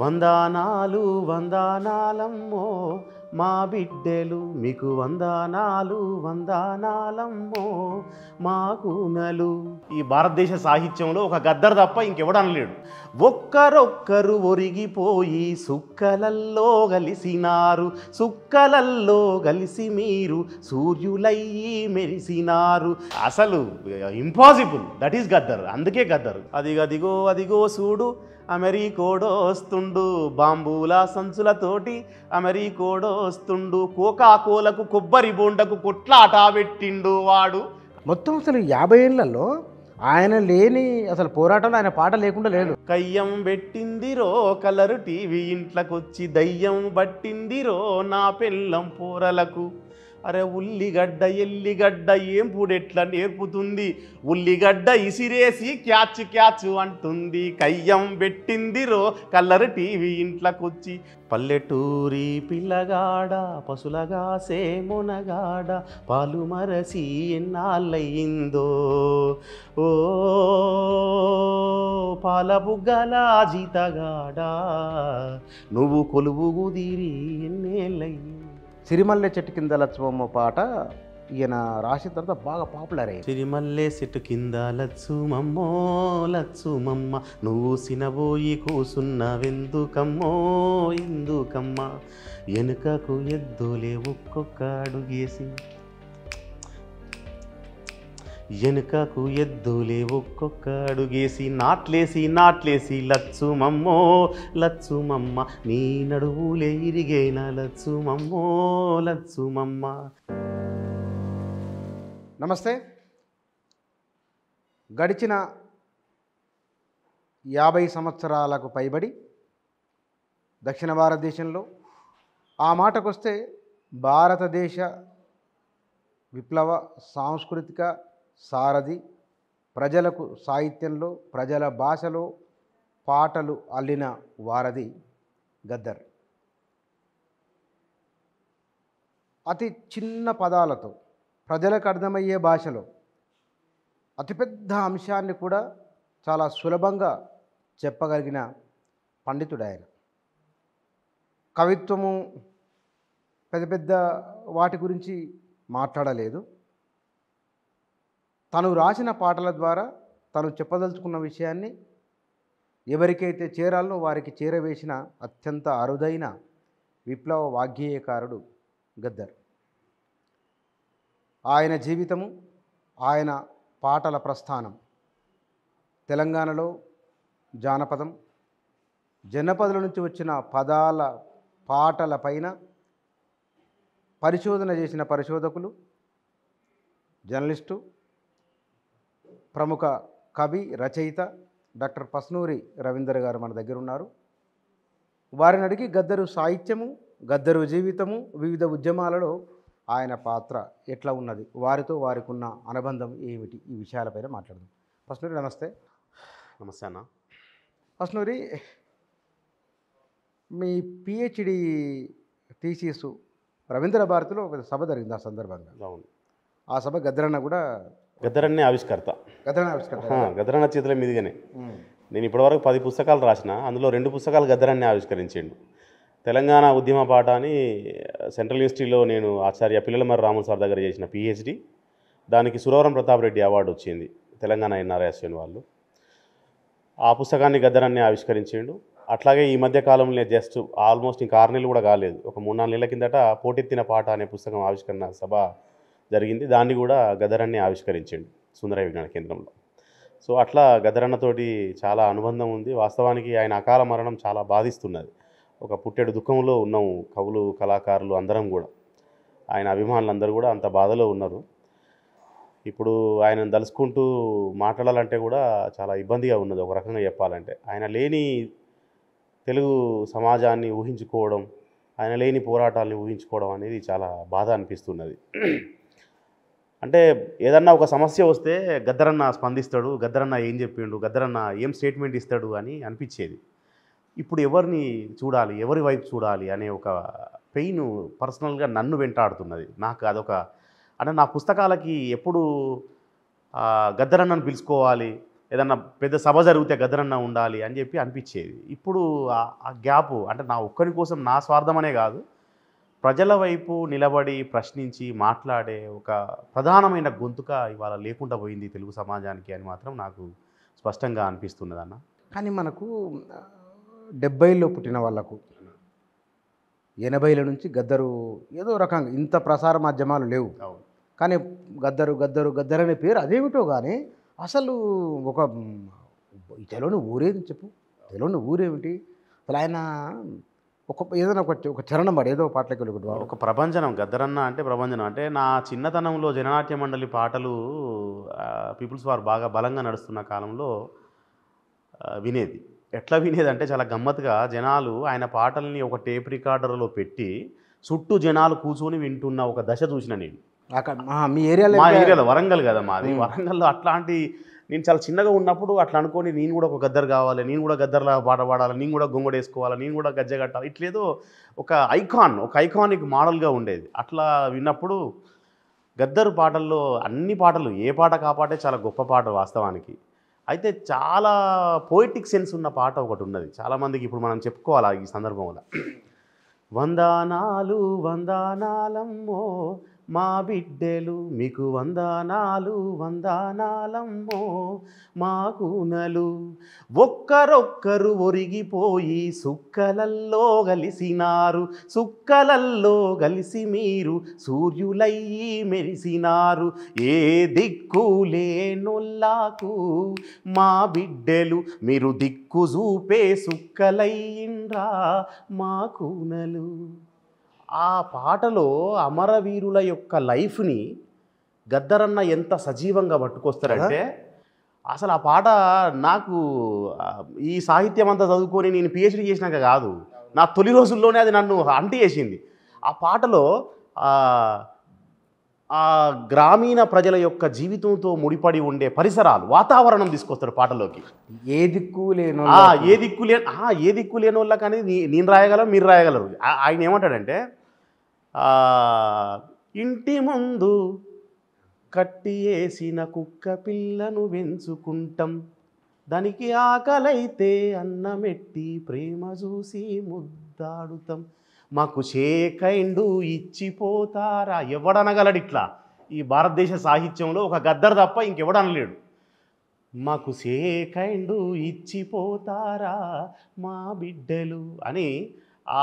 వందానాలు వందానాలమ్మో మా బిడ్డలు మీకు వందానాలు వందానాలమ్మో మా కూనలు ఈ భారతదేశ సాహిత్యంలో ఒక గద్దర్ తప్ప ఇంకెవడు లేడు ఒక్కరొక్కరు ఒరిగిపోయి సుక్కలల్లో కలిసినారు సుక్కలల్లో కలిసి మీరు సూర్యులయ్యి మెరిసినారు అసలు ఇంపాసిబుల్ దట్ ఈస్ గద్దర్ అందుకే గద్దర్ అదిగదిగో అదిగో చూడు అమెరికోడోస్తుండు బాంబూల సంచులతోటి అమెరికోడోస్తుండు కోకాకోలకు కొబ్బరి బొండకు కొట్లాట పెట్టిండు వాడు మొత్తం అసలు యాభై ఏళ్లలో ఆయన లేని అసలు పోరాటంలో ఆయన పాట లేకుండా లేదు కయ్యం పెట్టింది రో కలరు టీవీ వచ్చి దయ్యం పట్టింది రో నా పెళ్ళం పోరలకు అరే ఉల్లిగడ్డ ఎల్లిగడ్డ ఏం పూడెట్లా నేర్పుతుంది ఉల్లిగడ్డ ఇసిరేసి క్యాచ్ క్యాచ్ అంటుంది కయ్యం పెట్టిందిరో కలర్ టీవీ ఇంట్లోకొచ్చి పల్లెటూరి పిల్లగాడ పశులగా సేమునగాడ పాలు మరసి ఎన్నాళ్ళయిందో ఓ పాలబుగ్గల జీతగాడ నువ్వు కొలువు కుదిరి ఎన్నేళ్ళయింది సిరిమల్లె చెట్టు కింద లచ్చమ్మ పాట ఈయన రాసిన తర్వాత బాగా పాపులర్ అయ్యి సిరిమల్లె చెట్టు కింద లచ్చుమమ్మో లచ్చుమమ్మ నువ్వు సినబోయి కూసున్నావెందుకమ్మో ఎందుకమ్మా వెనుకకు ఎద్దులే ఒక్కొక్క అడుగేసి వెనుకకు ఎద్దులే ఒక్కొక్క అడుగేసి నాట్లేసి నాట్లేసి లచ్చుమమ్మో లచ్చుమమ్మ నీ నడువులే ఇరిగైన లచ్చుమమ్మో లచ్చుమమ్మ నమస్తే గడిచిన యాభై సంవత్సరాలకు పైబడి దక్షిణ భారతదేశంలో ఆ మాటకొస్తే భారతదేశ విప్లవ సాంస్కృతిక సారథి ప్రజలకు సాహిత్యంలో ప్రజల భాషలో పాటలు అల్లిన వారధి గద్దర్ అతి చిన్న పదాలతో ప్రజలకు అర్థమయ్యే భాషలో అతిపెద్ద అంశాన్ని కూడా చాలా సులభంగా చెప్పగలిగిన పండితుడు ఆయన కవిత్వము పెద్ద పెద్ద వాటి గురించి మాట్లాడలేదు తను రాసిన పాటల ద్వారా తను చెప్పదలుచుకున్న విషయాన్ని ఎవరికైతే చేరాలో వారికి చేరవేసిన అత్యంత అరుదైన విప్లవ వాగ్గేయకారుడు గద్దర్ ఆయన జీవితము ఆయన పాటల ప్రస్థానం తెలంగాణలో జానపదం జనపదుల నుంచి వచ్చిన పదాల పాటల పైన పరిశోధన చేసిన పరిశోధకులు జర్నలిస్టు ప్రముఖ కవి రచయిత డాక్టర్ పస్నూరి రవీందర్ గారు మన దగ్గర ఉన్నారు వారిని అడిగి గద్దరు సాహిత్యము గద్దరు జీవితము వివిధ ఉద్యమాలలో ఆయన పాత్ర ఎట్లా ఉన్నది వారితో వారికి ఉన్న అనుబంధం ఏమిటి ఈ విషయాలపైన మాట్లాడదాం పస్నూరి నమస్తే నమస్తే అన్న పస్నూరి మీ పిహెచ్డి థీసీస్ రవీంద్ర భారతిలో ఒక సభ జరిగింది ఆ సందర్భంగా అవును ఆ సభ గద్దరన్న కూడా గద్దరన్నే ఆవిష్కర్త గదరన్న చేతుల మీదుగానే నేను ఇప్పటివరకు పది పుస్తకాలు రాసిన అందులో రెండు పుస్తకాలు గదరాన్ని ఆవిష్కరించిండు తెలంగాణ ఉద్యమ పాట అని సెంట్రల్ యూనివర్సిటీలో నేను ఆచార్య పిల్లలమర్రి రాముల సార్ దగ్గర చేసిన పిహెచ్డి దానికి సురవరం ప్రతాప్ రెడ్డి అవార్డు వచ్చింది తెలంగాణ ఎన్ఆర్ఎస్ అని వాళ్ళు ఆ పుస్తకాన్ని గద్దరాన్ని ఆవిష్కరించిండు అట్లాగే ఈ మధ్య కాలంలో జస్ట్ ఆల్మోస్ట్ ఇంకా ఆరు నెలలు కూడా కాలేదు ఒక మూడు నాలుగు నెలల కిందట పోటెత్తిన పాట అనే పుస్తకం ఆవిష్కరణ సభ జరిగింది దాన్ని కూడా గదరాన్ని ఆవిష్కరించిండు సుందర విజ్ఞాన కేంద్రంలో సో అట్లా గదరన్నతోటి చాలా అనుబంధం ఉంది వాస్తవానికి ఆయన అకాల మరణం చాలా బాధిస్తున్నది ఒక పుట్టెడు దుఃఖంలో ఉన్నాము కవులు కళాకారులు అందరం కూడా ఆయన అభిమానులందరూ కూడా అంత బాధలో ఉన్నారు ఇప్పుడు ఆయనను తలుసుకుంటూ మాట్లాడాలంటే కూడా చాలా ఇబ్బందిగా ఉన్నది ఒక రకంగా చెప్పాలంటే ఆయన లేని తెలుగు సమాజాన్ని ఊహించుకోవడం ఆయన లేని పోరాటాలను ఊహించుకోవడం అనేది చాలా బాధ అనిపిస్తున్నది అంటే ఏదన్నా ఒక సమస్య వస్తే గద్దరన్న స్పందిస్తాడు గద్దరన్న ఏం చెప్పిండు గద్దరన్న ఏం స్టేట్మెంట్ ఇస్తాడు అని అనిపించేది ఇప్పుడు ఎవరిని చూడాలి ఎవరి వైపు చూడాలి అనే ఒక పెయిన్ పర్సనల్గా నన్ను వెంటాడుతున్నది నాకు అదొక అంటే నా పుస్తకాలకి ఎప్పుడు గద్దరన్నను పిలుచుకోవాలి ఏదన్నా పెద్ద సభ జరిగితే గద్దరన్న ఉండాలి అని చెప్పి అనిపించేది ఇప్పుడు ఆ గ్యాప్ అంటే నా ఒక్కరి కోసం నా స్వార్థమనే కాదు ప్రజల వైపు నిలబడి ప్రశ్నించి మాట్లాడే ఒక ప్రధానమైన గొంతుక ఇవాళ లేకుండా పోయింది తెలుగు సమాజానికి అని మాత్రం నాకు స్పష్టంగా అన్న కానీ మనకు డెబ్బైలో పుట్టిన వాళ్ళకు ఎనభైల నుంచి గద్దరు ఏదో రకంగా ఇంత ప్రసార మాధ్యమాలు లేవు కానీ గద్దరు గద్దరు గద్దరు అనే పేరు అదేమిటో కానీ అసలు ఒక తెలియని ఊరేది చెప్పు తెలియని ఊరేమిటి అసలు ఆయన ఒక ఏదైనా ఒక ఒక చరణం పాడు ఏదో పాటలకి వెళ్ళి ఒక ప్రభంజనం గద్దరన్న అంటే ప్రభంజనం అంటే నా చిన్నతనంలో జననాట్య మండలి పాటలు పీపుల్స్ వారు బాగా బలంగా నడుస్తున్న కాలంలో వినేది ఎట్లా వినేది అంటే చాలా గమ్మత్తుగా జనాలు ఆయన పాటల్ని ఒక టేప్ రికార్డర్లో పెట్టి చుట్టూ జనాలు కూర్చొని వింటున్న ఒక దశ చూసిన నేను మా ఏరియాలో వరంగల్ కదా మాది వరంగల్లో అట్లాంటి నేను చాలా చిన్నగా ఉన్నప్పుడు అట్లా అనుకోని నేను కూడా ఒక గద్దర్ కావాలి నేను కూడా గద్దర్లా పాట పాడాలి నేను కూడా గొంగడ వేసుకోవాలి నేను కూడా గజ్జ కట్టాలి ఇట్లేదో ఒక ఐకాన్ ఒక ఐకానిక్ మోడల్గా ఉండేది అట్లా విన్నప్పుడు గద్దర్ పాటల్లో అన్ని పాటలు ఏ పాట కాపాటే చాలా గొప్ప పాట వాస్తవానికి అయితే చాలా పోయిటిక్ సెన్స్ ఉన్న పాట ఒకటి ఉన్నది చాలామందికి ఇప్పుడు మనం చెప్పుకోవాలి ఈ సందర్భంలో వందనాలు వందనాలమ్మో మా బిడ్డలు మీకు వందనాలు వందనాలమ్మో మా కూనలు ఒక్కరొక్కరు ఒరిగిపోయి సుక్కలల్లో కలిసినారు సుక్కలల్లో కలిసి మీరు సూర్యులయ్యి మెరిసినారు ఏ దిక్కు లేనుల్లాకు మా బిడ్డలు మీరు దిక్కు చూపే సుక్కలయ్యిండ్రా మా కూనలు ఆ పాటలో అమరవీరుల యొక్క లైఫ్ని గద్దరన్న ఎంత సజీవంగా పట్టుకొస్తారంటే అసలు ఆ పాట నాకు ఈ సాహిత్యం అంతా చదువుకొని నేను పిహెచ్డి చేసినాక కాదు నా తొలి రోజుల్లోనే అది నన్ను అంటి చేసింది ఆ పాటలో ఆ గ్రామీణ ప్రజల యొక్క జీవితంతో ముడిపడి ఉండే పరిసరాలు వాతావరణం తీసుకొస్తారు పాటలోకి ఏ దిక్కు లేను ఏ దిక్కు లేని ఏ దిక్కు లేని వాళ్ళకి అనేది నేను రాయగలం మీరు రాయగలరు ఆయన ఏమంటాడంటే ఇంటి ముందు కట్టి వేసిన కుక్క పిల్లను పెంచుకుంటాం దానికి ఆకలైతే అన్నమెట్టి ప్రేమ చూసి ముద్దాడుతాం మాకు చేకైండు ఇచ్చిపోతారా ఎవడనగలడు ఇట్లా ఈ భారతదేశ సాహిత్యంలో ఒక గద్దర్ తప్ప ఇంకెవడనలేడు మాకు సేకైండు ఇచ్చిపోతారా మా బిడ్డలు అని ఆ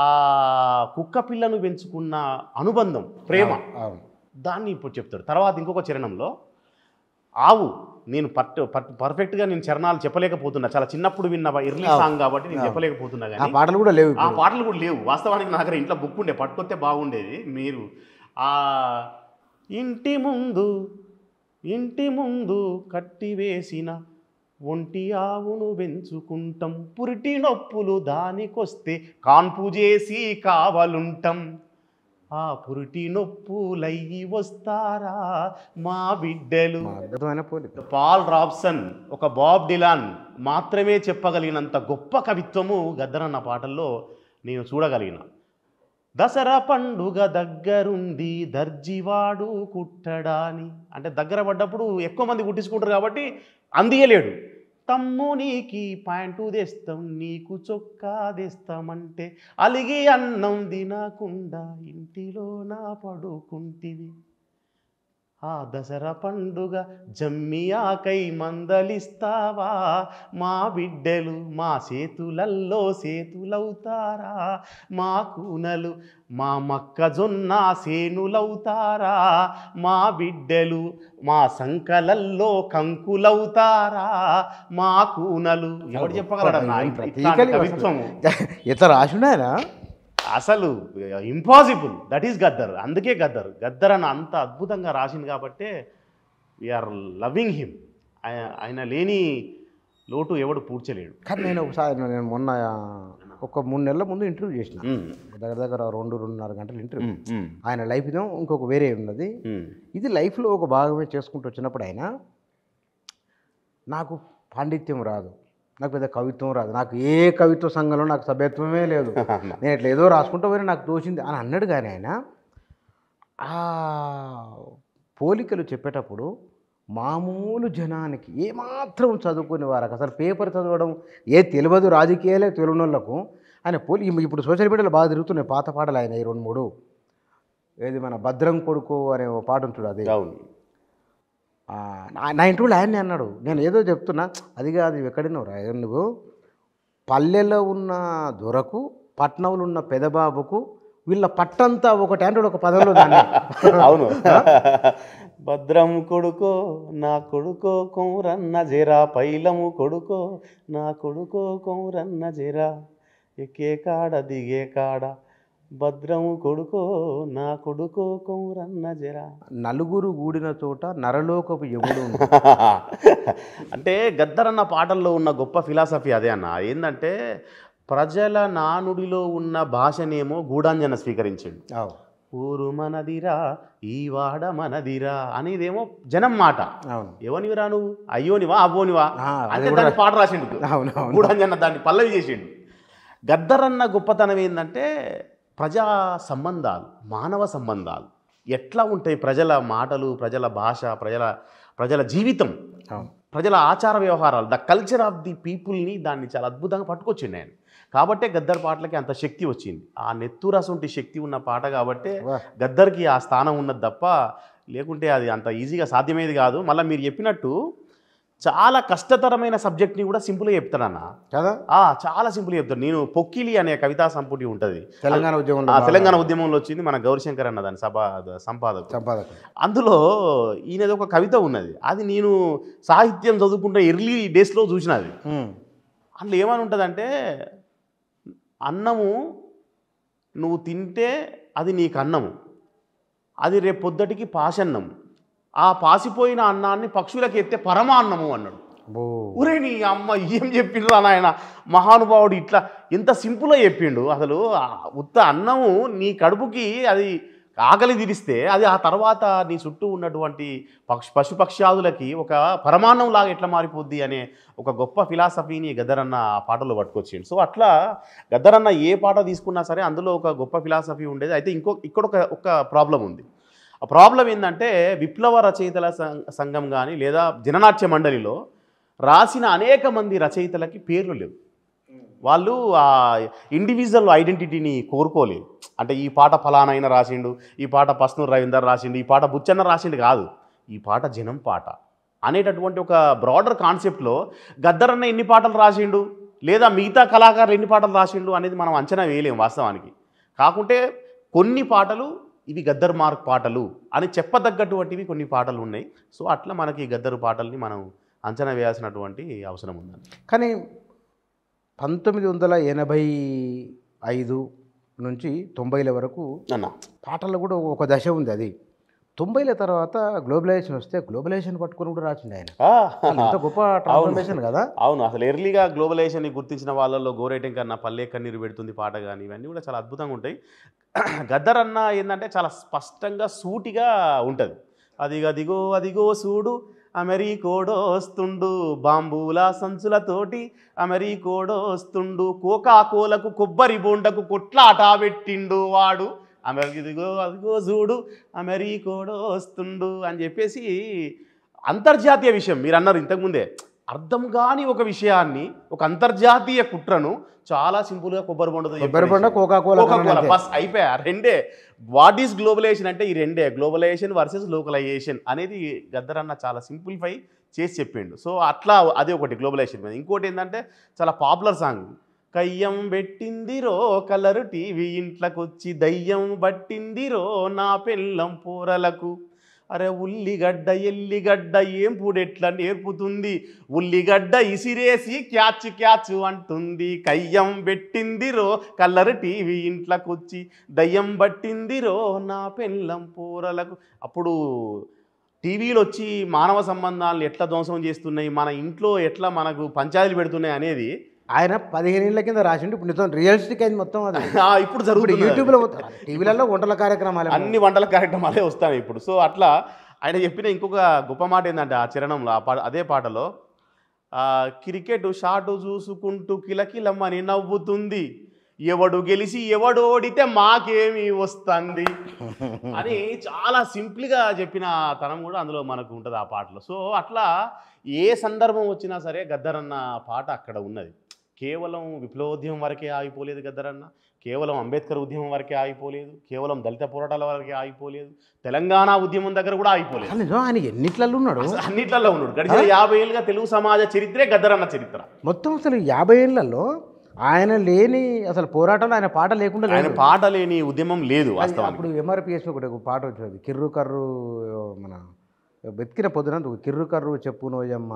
కుక్క పిల్లను పెంచుకున్న అనుబంధం ప్రేమ దాన్ని ఇప్పుడు చెప్తాడు తర్వాత ఇంకొక చరణంలో ఆవు నేను పర్ఫెక్ట్ పర్ఫెక్ట్గా నేను చరణాలు చెప్పలేకపోతున్నా చాలా చిన్నప్పుడు విన్న ఇర్లీ సాంగ్ కాబట్టి నేను చెప్పలేకపోతున్నా కానీ పాటలు కూడా లేవు ఆ పాటలు కూడా లేవు వాస్తవానికి నా దగ్గర ఇంట్లో బుక్ ఉండే పట్టుకొస్తే బాగుండేది మీరు ఆ ఇంటి ముందు ఇంటి ముందు కట్టివేసిన ఒంటి ఆవును పెంచుకుంటాం పురిటి నొప్పులు దానికొస్తే కాన్పు చేసి కావలుంటాం ఆ పురిటి నొప్పులయ్యి వస్తారా మా బిడ్డలు పాల్ రాబ్సన్ ఒక బాబ్ డిలాన్ మాత్రమే చెప్పగలిగినంత గొప్ప కవిత్వము గద్దరన్న పాటల్లో నేను చూడగలిగిన దసరా పండుగ దగ్గరుంది దర్జీవాడు కుట్టడాని అంటే దగ్గర పడ్డప్పుడు ఎక్కువ మంది కుట్టించుకుంటారు కాబట్టి అందియలేడు తమ్ము నీకి పాయింటు తెస్తాం నీకు చొక్కా తెస్తామంటే అలిగి అన్నం తినకుండా ఇంటిలో నా పడుకుంటివి ఆ దసరా పండుగ జమ్మియాకై మందలిస్తావా మా బిడ్డలు మా సేతులల్లో సేతులవుతారా మా కూనలు మా మక్కజొన్న సేనులవుతారా మా బిడ్డలు మా సంకలల్లో కంకులవుతారా మా కూనలు ఎవరు చెప్పగలరా ఇతర రాసున్నాయనా అసలు ఇంపాసిబుల్ దట్ ఈస్ గద్దర్ అందుకే గద్దర్ గద్దర్ అని అంత అద్భుతంగా రాసింది కాబట్టే వీఆర్ లవింగ్ హిమ్ ఆయన లేని లోటు ఎవడు పూడ్చలేడు కానీ నేను ఒకసారి నేను మొన్న ఒక మూడు నెలల ముందు ఇంటర్వ్యూ చేసిన దగ్గర దగ్గర రెండు రెండున్నర గంటలు ఇంటర్వ్యూ ఆయన లైఫ్ ఇదేం ఇంకొక వేరే ఉన్నది ఇది లైఫ్లో ఒక భాగమే చేసుకుంటూ వచ్చినప్పుడు ఆయన నాకు పాండిత్యం రాదు నాకు పెద్ద కవిత్వం రాదు నాకు ఏ కవిత్వ సంఘంలో నాకు సభ్యత్వమే లేదు నేను ఇట్లా ఏదో రాసుకుంటూ పోయినా నాకు తోచింది అని అన్నాడు కానీ ఆయన ఆ పోలికలు చెప్పేటప్పుడు మామూలు జనానికి ఏమాత్రం చదువుకునే వారికి అసలు పేపర్ చదవడం ఏ తెలియదు రాజకీయాలే తెలియని ఆయన పోలి ఇప్పుడు సోషల్ మీడియాలో బాగా తిరుగుతున్నాయి పాత పాటలు ఆయన ఈ రెండు మూడు ఏది మన భద్రం కొడుకు అనే పాట ఉంటుంది అది నా ఇంటర్వ్యూలో ఆయన్ని అన్నాడు నేను ఏదో చెప్తున్నా అది కాదు ఎక్కడినో రా నువ్వు పల్లెలో ఉన్న దొరకు పట్నంలో ఉన్న పెదబాబుకు వీళ్ళ పట్టంతా ఒకటి అంటాడు ఒక పదంలో దాన్ని అవును భద్రం కొడుకో నా కొడుకో కొమురన్న జరా పైలము కొడుకో నా కొడుకో కొమురన్న జరా ఎక్కే కాడ దిగే కాడ భద్రము కొడుకో నా కొడుకో కౌరన్న జరా నలుగురు గూడిన చోట నరలోకపు ఎవడు అంటే గద్దరన్న పాటల్లో ఉన్న గొప్ప ఫిలాసఫీ అదే అన్న ఏంటంటే ప్రజల నానుడిలో ఉన్న భాషనేమో గూడాంజన స్వీకరించండి ఊరు మనదిరా ఈ వాడ మనదిరా అనేదేమో జనం మాట ఎవనివిరా నువ్వు అయ్యోనివా అవ్వోనివా అంటే దాన్ని పాట రాసిండు గూడాంజన దాన్ని పల్లవి చేసిండు గద్దరన్న గొప్పతనం ఏంటంటే ప్రజా సంబంధాలు మానవ సంబంధాలు ఎట్లా ఉంటాయి ప్రజల మాటలు ప్రజల భాష ప్రజల ప్రజల జీవితం ప్రజల ఆచార వ్యవహారాలు ద కల్చర్ ఆఫ్ ది పీపుల్ని దాన్ని చాలా అద్భుతంగా పట్టుకొచ్చింది ఆయన కాబట్టే గద్దర్ పాటలకి అంత శక్తి వచ్చింది ఆ నెత్తురసంటి శక్తి ఉన్న పాట కాబట్టే గద్దర్కి ఆ స్థానం ఉన్నది తప్ప లేకుంటే అది అంత ఈజీగా సాధ్యమయ్యేది కాదు మళ్ళీ మీరు చెప్పినట్టు చాలా కష్టతరమైన సబ్జెక్ట్ని కూడా సింపుల్గా అన్న కదా చాలా సింపుల్గా చెప్తాను నేను పొక్కిలి అనే కవితా సంపుటి ఉంటుంది తెలంగాణ ఉద్యమం తెలంగాణ ఉద్యమంలో వచ్చింది మన గౌరీశంకర్ అన్న దాని సంపాదక సంపాదకు సంపాదకు అందులో ఈయనది ఒక కవిత ఉన్నది అది నేను సాహిత్యం చదువుకుంటే ఎర్లీ డేస్లో చూసిన అది అందులో ఏమని ఉంటుందంటే అన్నము నువ్వు తింటే అది నీకు అన్నము అది రేపు పొద్దుటికి పాషన్నం ఆ పాసిపోయిన అన్నాన్ని పక్షులకు ఎత్తే పరమాన్నము అన్నాడు ఊరే నీ అమ్మ ఏం చెప్పిండ్రు నాయన మహానుభావుడు ఇట్లా ఇంత సింపుల్గా చెప్పిండు అసలు ఉత్త అన్నము నీ కడుపుకి అది ఆకలి తీరిస్తే అది ఆ తర్వాత నీ చుట్టూ ఉన్నటువంటి పక్ష పశుపక్ష్యాదులకి ఒక పరమాన్నం లాగా ఎట్లా మారిపోద్ది అనే ఒక గొప్ప ఫిలాసఫీని గద్దరన్న ఆ పాటలో పట్టుకొచ్చిండు సో అట్లా గద్దరన్న ఏ పాట తీసుకున్నా సరే అందులో ఒక గొప్ప ఫిలాసఫీ ఉండేది అయితే ఇంకో ఇక్కడ ఒక ప్రాబ్లం ఉంది ఆ ప్రాబ్లం ఏంటంటే విప్లవ రచయితల సంఘం కానీ లేదా జననాట్య మండలిలో రాసిన అనేక మంది రచయితలకి పేర్లు లేవు వాళ్ళు ఆ ఇండివిజువల్ ఐడెంటిటీని కోరుకోలేదు అంటే ఈ పాట ఫలానైన రాసిండు ఈ పాట పస్నూర్ రవీందర్ రాసిండు ఈ పాట బుచ్చన్న రాసిండు కాదు ఈ పాట జనం పాట అనేటటువంటి ఒక బ్రాడర్ కాన్సెప్ట్లో గద్దరన్న ఎన్ని పాటలు రాసిండు లేదా మిగతా కళాకారులు ఎన్ని పాటలు రాసిండు అనేది మనం అంచనా వేయలేము వాస్తవానికి కాకుంటే కొన్ని పాటలు ఇవి గద్దర్ మార్క్ పాటలు అని చెప్పదగ్గటువంటివి కొన్ని పాటలు ఉన్నాయి సో అట్లా మనకి గద్దరు పాటల్ని మనం అంచనా వేయాల్సినటువంటి అవసరం ఉందండి కానీ పంతొమ్మిది వందల ఎనభై ఐదు నుంచి తొంభైల వరకు పాటలు కూడా ఒక దశ ఉంది అది తొంభైల తర్వాత గ్లోబలైజేషన్ వస్తే గ్లోబలైజేషన్ పట్టుకుని కూడా రాసింది ఆయన ఎంత గొప్ప ట్రాన్స్ఫర్మేషన్ కదా అవును అసలు ఎర్లీగా గ్లోబలైజేషన్ గుర్తించిన వాళ్ళలో గోరేటింగ్ కన్నా పల్లె కన్నీరు పెడుతుంది పాట కానీ ఇవన్నీ కూడా చాలా అద్భుతంగా ఉంటాయి గద్దర్ అన్న ఏంటంటే చాలా స్పష్టంగా సూటిగా ఉంటుంది అదిగో అదిగో అదిగో సూడు వస్తుండు బాంబూల సంచులతోటి వస్తుండు కోకాకోలకు కొబ్బరి బొండకు కొట్లాట పెట్టిండు వాడు ఆమె ఇదిగో అదిగో చూడు అమెరికోడో వస్తుండు అని చెప్పేసి అంతర్జాతీయ విషయం మీరు అన్నారు ఇంతకుముందే అర్థం కాని ఒక విషయాన్ని ఒక అంతర్జాతీయ కుట్రను చాలా సింపుల్గా కొబ్బరి పండు కొబ్బరి బొండ కోకాకోలా బస్ అయిపోయా రెండే వాట్ ఈస్ గ్లోబలైజేషన్ అంటే ఈ రెండే గ్లోబలైజేషన్ వర్సెస్ లోకలైజేషన్ అనేది గద్దరన్న చాలా సింప్లిఫై చేసి చెప్పిండు సో అట్లా అది ఒకటి గ్లోబలైజేషన్ మీద ఇంకోటి ఏంటంటే చాలా పాపులర్ సాంగ్ కయ్యం పెట్టిందిరో కలరు టీవీ ఇంట్లకొచ్చి దయ్యం రో నా పెళ్ళం పూరలకు అరే ఉల్లిగడ్డ ఎల్లిగడ్డ ఏం పూడెట్లా నేర్పుతుంది ఉల్లిగడ్డ ఇసిరేసి క్యాచ్ క్యాచ్ అంటుంది కయ్యం పెట్టిందిరో కలర్ టీవీ ఇంట్లోకొచ్చి దయ్యం పట్టిందిరో నా పెళ్ళం పూరలకు అప్పుడు టీవీలు వచ్చి మానవ సంబంధాలను ఎట్లా ధ్వంసం చేస్తున్నాయి మన ఇంట్లో ఎట్లా మనకు పంచాయతీలు పెడుతున్నాయి అనేది ఆయన పదిహేను ఏళ్ళ కింద రాసిండు ఇప్పుడు నిజం రియలిస్టిక్ అయింది మొత్తం అది ఇప్పుడు జరుగుతుంది యూట్యూబ్లో టీవీలలో వంటల కార్యక్రమాలు అన్ని వంటల కార్యక్రమాలే వస్తాయి ఇప్పుడు సో అట్లా ఆయన చెప్పిన ఇంకొక గొప్ప మాట ఏంటంటే ఆ చరణంలో ఆ పాట అదే పాటలో క్రికెట్ షాటు చూసుకుంటూ కిలకిలమ్మని నవ్వుతుంది ఎవడు గెలిచి ఎవడు ఓడితే మాకేమి వస్తుంది అని చాలా సింపుల్గా చెప్పిన తనం కూడా అందులో మనకు ఉంటుంది ఆ పాటలో సో అట్లా ఏ సందర్భం వచ్చినా సరే గద్దరన్న పాట అక్కడ ఉన్నది కేవలం విప్లవోద్యమం వరకే ఆగిపోలేదు గద్దరన్న కేవలం అంబేద్కర్ ఉద్యమం వరకే ఆగిపోలేదు కేవలం దళిత పోరాటాల వరకే ఆగిపోలేదు తెలంగాణ ఉద్యమం దగ్గర కూడా ఆగిపోలేదు ఆయన ఎన్నిట్లలో ఉన్నాడు అన్నిట్లలో ఉన్నాడు గడిచిన యాభై ఏళ్ళుగా తెలుగు సమాజ చరిత్రే గద్దరన్న చరిత్ర మొత్తం అసలు యాభై ఏళ్ళలో ఆయన లేని అసలు పోరాటంలో ఆయన పాట లేకుండా ఆయన పాట లేని ఉద్యమం లేదు అప్పుడు ఎంఆర్పిఎస్ ఒకటి ఒక పాట వచ్చేది కిర్రు కర్రు మన వెతికిన పొద్దున కిర్రు కర్రు నోజమ్మ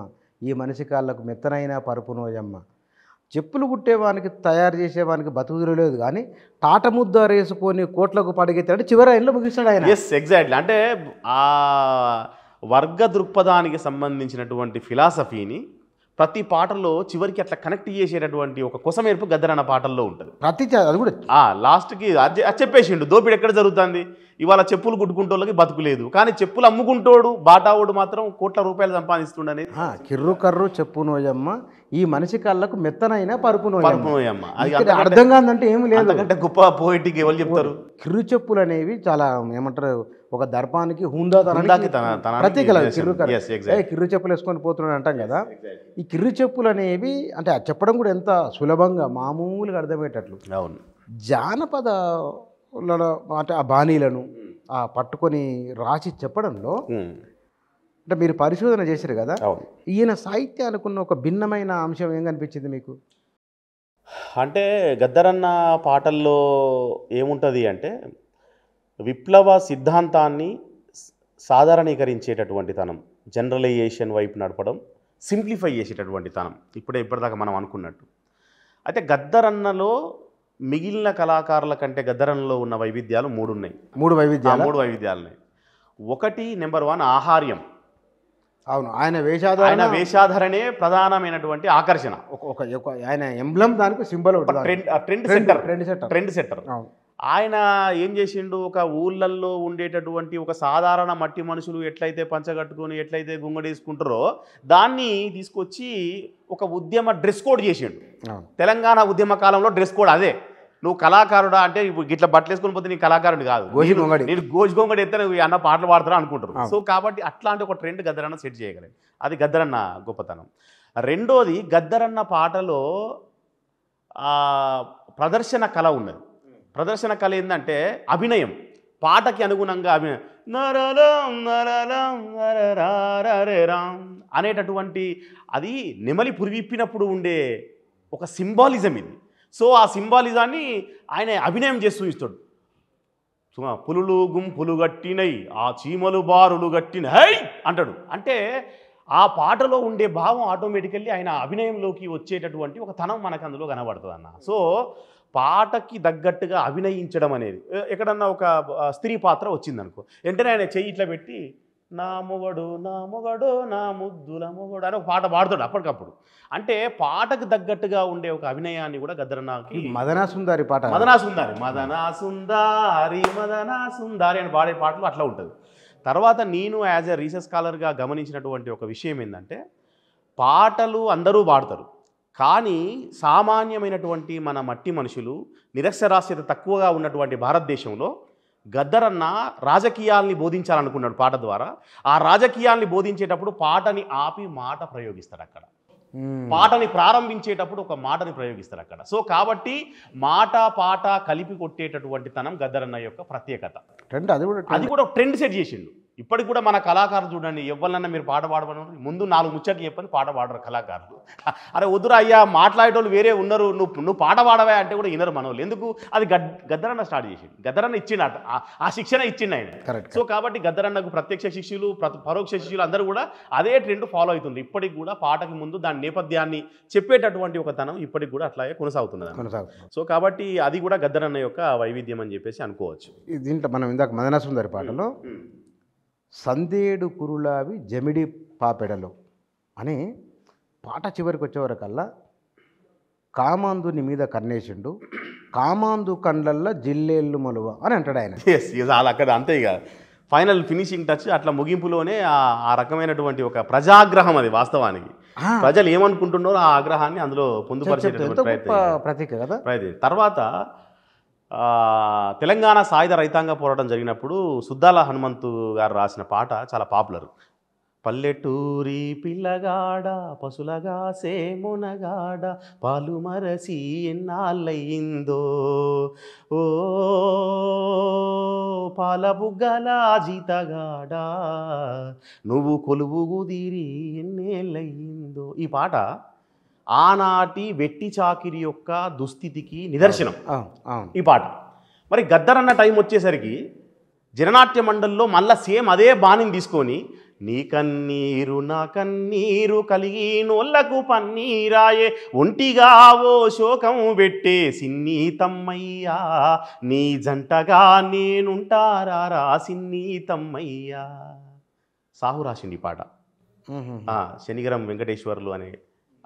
ఈ మనిషి కాళ్ళకు మెత్తనైన నోజమ్మ చెప్పులు కుట్టేవానికి తయారు చేసేవానికి బతుకు లేదు కానీ తాట ముద్ద రేసుకొని కోట్లకు పడగెత్తాడు చివరి ఆయనలో ముగిస్తాడు ఆయన ఎస్ ఎగ్జాక్ట్లీ అంటే ఆ వర్గ దృక్పథానికి సంబంధించినటువంటి ఫిలాసఫీని ప్రతి పాటలో చివరికి అట్లా కనెక్ట్ చేసేటటువంటి ఒక కుసమేర్పు గద్దరన్న పాటల్లో ఉంటుంది ప్రతి అది కూడా ఆ లాస్ట్కి అది చెప్పేసిండు దోపిడి ఎక్కడ జరుగుతుంది ఇవాళ చెప్పులు కుట్టుకుంటోళ్ళకి బతుకులేదు కానీ చెప్పులు అమ్ముకుంటోడు బాటావుడు మాత్రం కోట్ల రూపాయలు సంపాదిస్తుండని కిర్రు కర్రు చెప్పు నోయమ్మ ఈ మనిషి కళ్ళకు మెత్తనైనా పరుపు పరుపు నోయమ్మ అది అర్థం కాదంటే ఏమి లేదు అంటే గొప్ప పోయిటికి ఎవరు చెప్తారు కిర్రు చెప్పులు అనేవి చాలా ఏమంటారు ఒక దర్పానికి హుందాతనానికి ప్రతీకల కిర్రు కిర్రు చెప్పులు వేసుకొని పోతున్నాడు అంటాం కదా ఈ కిర్రు చెప్పులు అనేవి అంటే చెప్పడం కూడా ఎంత సులభంగా మామూలుగా అర్థమయ్యేటట్లు అవును జానపదలలో అంటే ఆ బాణీలను hmm. ఆ పట్టుకొని రాసి చెప్పడంలో hmm. అంటే మీరు పరిశోధన చేశారు కదా ఈయన సాహిత్యానికి ఒక భిన్నమైన అంశం ఏం కనిపించింది మీకు అంటే గద్దరన్న పాటల్లో ఏముంటుంది అంటే విప్లవ సిద్ధాంతాన్ని సాధారణీకరించేటటువంటి తనం జనరలైజేషన్ వైపు నడపడం సింప్లిఫై చేసేటటువంటి తనం ఇప్పుడే ఇప్పటిదాకా మనం అనుకున్నట్టు అయితే గద్దరన్నలో మిగిలిన కళాకారుల కంటే గద్దరన్నలో ఉన్న వైవిధ్యాలు మూడు ఉన్నాయి మూడు వైవిధ్యాలు మూడు వైవిధ్యాలు ఉన్నాయి ఒకటి నెంబర్ వన్ ఆహార్యం అవును ఆయన వేషాధారణ ఆయన వేషాధారణే ప్రధానమైనటువంటి ఆకర్షణ ఒక ఆయన ఎంబ్లం దానికి symbol trend trend centre trend centre trend centre ఆయన ఏం చేసిండు ఒక ఊళ్ళల్లో ఉండేటటువంటి ఒక సాధారణ మట్టి మనుషులు ఎట్లయితే పంచగట్టుకొని ఎట్లయితే గుంగడేసుకుంటారో దాన్ని తీసుకొచ్చి ఒక ఉద్యమ డ్రెస్ కోడ్ చేసిండు తెలంగాణ ఉద్యమ కాలంలో డ్రెస్ కోడ్ అదే నువ్వు కళాకారుడా అంటే ఇప్పుడు ఇట్లా బట్టలు వేసుకొని పోతే నీ కళాకారుడు కాదు నేను గోజు గొంగడి నువ్వు అన్న పాటలు పాడుతున్నా అనుకుంటారు సో కాబట్టి అట్లాంటి ఒక ట్రెండ్ గద్దరన్న సెట్ చేయగలడు అది గద్దరన్న గొప్పతనం రెండోది గద్దరన్న పాటలో ప్రదర్శన కళ ఉన్నది ప్రదర్శన కళ ఏంటంటే అభినయం పాటకి అనుగుణంగా అభినయం అనేటటువంటి అది నెమలి పురివిప్పినప్పుడు ఉండే ఒక సింబాలిజం ఇది సో ఆ సింబాలిజాన్ని ఆయన అభినయం చేస్తూ ఇస్తాడు పులులు గుంపులు గట్టినై ఆ చీమలు బారులు గట్టిన హై అంటాడు అంటే ఆ పాటలో ఉండే భావం ఆటోమేటికల్లీ ఆయన అభినయంలోకి వచ్చేటటువంటి ఒక తనం మనకు అందులో కనబడుతుంది అన్న సో పాటకి తగ్గట్టుగా అభినయించడం అనేది ఎక్కడన్నా ఒక స్త్రీ పాత్ర వచ్చిందనుకో వెంటనే ఆయన చెయ్యి ఇట్లా పెట్టి నా మొగడు నా మొగడు నా ముద్దుల మొగడు అని ఒక పాట పాడుతాడు అప్పటికప్పుడు అంటే పాటకు తగ్గట్టుగా ఉండే ఒక అభినయాన్ని కూడా గద్దరనాకి మదనా సుందారి పాట మదనా సుందారి మదనా సుందారి మదనా సుందారి అని పాడే పాటలు అట్లా ఉంటుంది తర్వాత నేను యాజ్ ఎ రీసెస్ స్కాలర్గా గమనించినటువంటి ఒక విషయం ఏంటంటే పాటలు అందరూ పాడతారు కానీ సామాన్యమైనటువంటి మన మట్టి మనుషులు నిరక్షరాస్యత తక్కువగా ఉన్నటువంటి భారతదేశంలో గద్దరన్న రాజకీయాల్ని బోధించాలనుకున్నాడు పాట ద్వారా ఆ రాజకీయాల్ని బోధించేటప్పుడు పాటని ఆపి మాట ప్రయోగిస్తాడు అక్కడ పాటని ప్రారంభించేటప్పుడు ఒక మాటని ప్రయోగిస్తారు అక్కడ సో కాబట్టి మాట పాట కలిపి కొట్టేటటువంటి తనం గద్దరన్న యొక్క ప్రత్యేకత అది కూడా అది కూడా ట్రెండ్ సెట్ చేసిండు ఇప్పటికి కూడా మన కళాకారులు చూడండి ఎవరినన్నా మీరు పాట పాడమను ముందు నాలుగు ముచ్చట్లు చెప్పని పాట పాడరు కళాకారులు అరే వద్దురా అయ్యా మాట్లాడేటోళ్ళు వేరే ఉన్నారు నువ్వు నువ్వు పాట పాడవా అంటే కూడా వినరు మనోళ్ళు ఎందుకు అది గద్ గద్దరన్న స్టార్ట్ చేసింది గద్దరన్న ఇచ్చిండు ఆ శిక్షణ ఇచ్చిండు ఆయన సో కాబట్టి గద్దరన్నకు ప్రత్యక్ష శిష్యులు పరోక్ష శిష్యులు అందరూ కూడా అదే ట్రెండ్ ఫాలో అవుతుంది ఇప్పటికి కూడా పాటకు ముందు దాని నేపథ్యాన్ని చెప్పేటటువంటి ఒక తనం ఇప్పటికి కూడా అట్లాగే కొనసాగుతున్నది సో కాబట్టి అది కూడా గద్దరన్న యొక్క వైవిధ్యం అని చెప్పేసి అనుకోవచ్చు దీంట్లో మనం ఇందాక మదనా పాటలో సందేడు కురులావి జమిడి పాపెడలు అని పాట చివరికి వచ్చేవరకల్లా కామాందుని మీద కన్నేసిండు కామాందు కండ్లల్లో జిల్లేళ్ళు మలువ అని అంటాడు ఆయన ఎస్ అలా అక్కడ అంతే ఇక ఫైనల్ ఫినిషింగ్ టచ్ అట్లా ముగింపులోనే ఆ రకమైనటువంటి ఒక ప్రజాగ్రహం అది వాస్తవానికి ప్రజలు ఏమనుకుంటున్నారో ఆ ఆగ్రహాన్ని అందులో పొందుపరిచే ప్రతీక కదా తర్వాత తెలంగాణ సాయుధ రైతాంగ పోరాటం జరిగినప్పుడు సుద్దాల హనుమంతు గారు రాసిన పాట చాలా పాపులర్ పల్లెటూరి పిల్లగాడ పశులగా సేమునగాడ పాలు మరసి ఎన్నాళ్ళయిందో ఓ పాలబుగ్గల జీతగాడ నువ్వు కొలువు కుదిరి ఎన్నేళ్ళయిందో ఈ పాట ఆనాటి వెట్టి చాకిరి యొక్క దుస్థితికి నిదర్శనం ఈ పాట మరి గద్దర్ అన్న టైం వచ్చేసరికి జననాట్య మండలిలో మళ్ళా సేమ్ అదే బాణిని తీసుకొని నీ కన్నీరు నా కన్నీరు కలిగి నోళ్లకు పన్నీరాయే ఒంటిగా ఓ శోకం పెట్టే సిన్ని తమ్మయ్యా నీ జంటగా నేనుంటారా సిన్ని తమ్మయ్యా సాహు రాసింది ఈ పాట శనిగరం వెంకటేశ్వర్లు అనే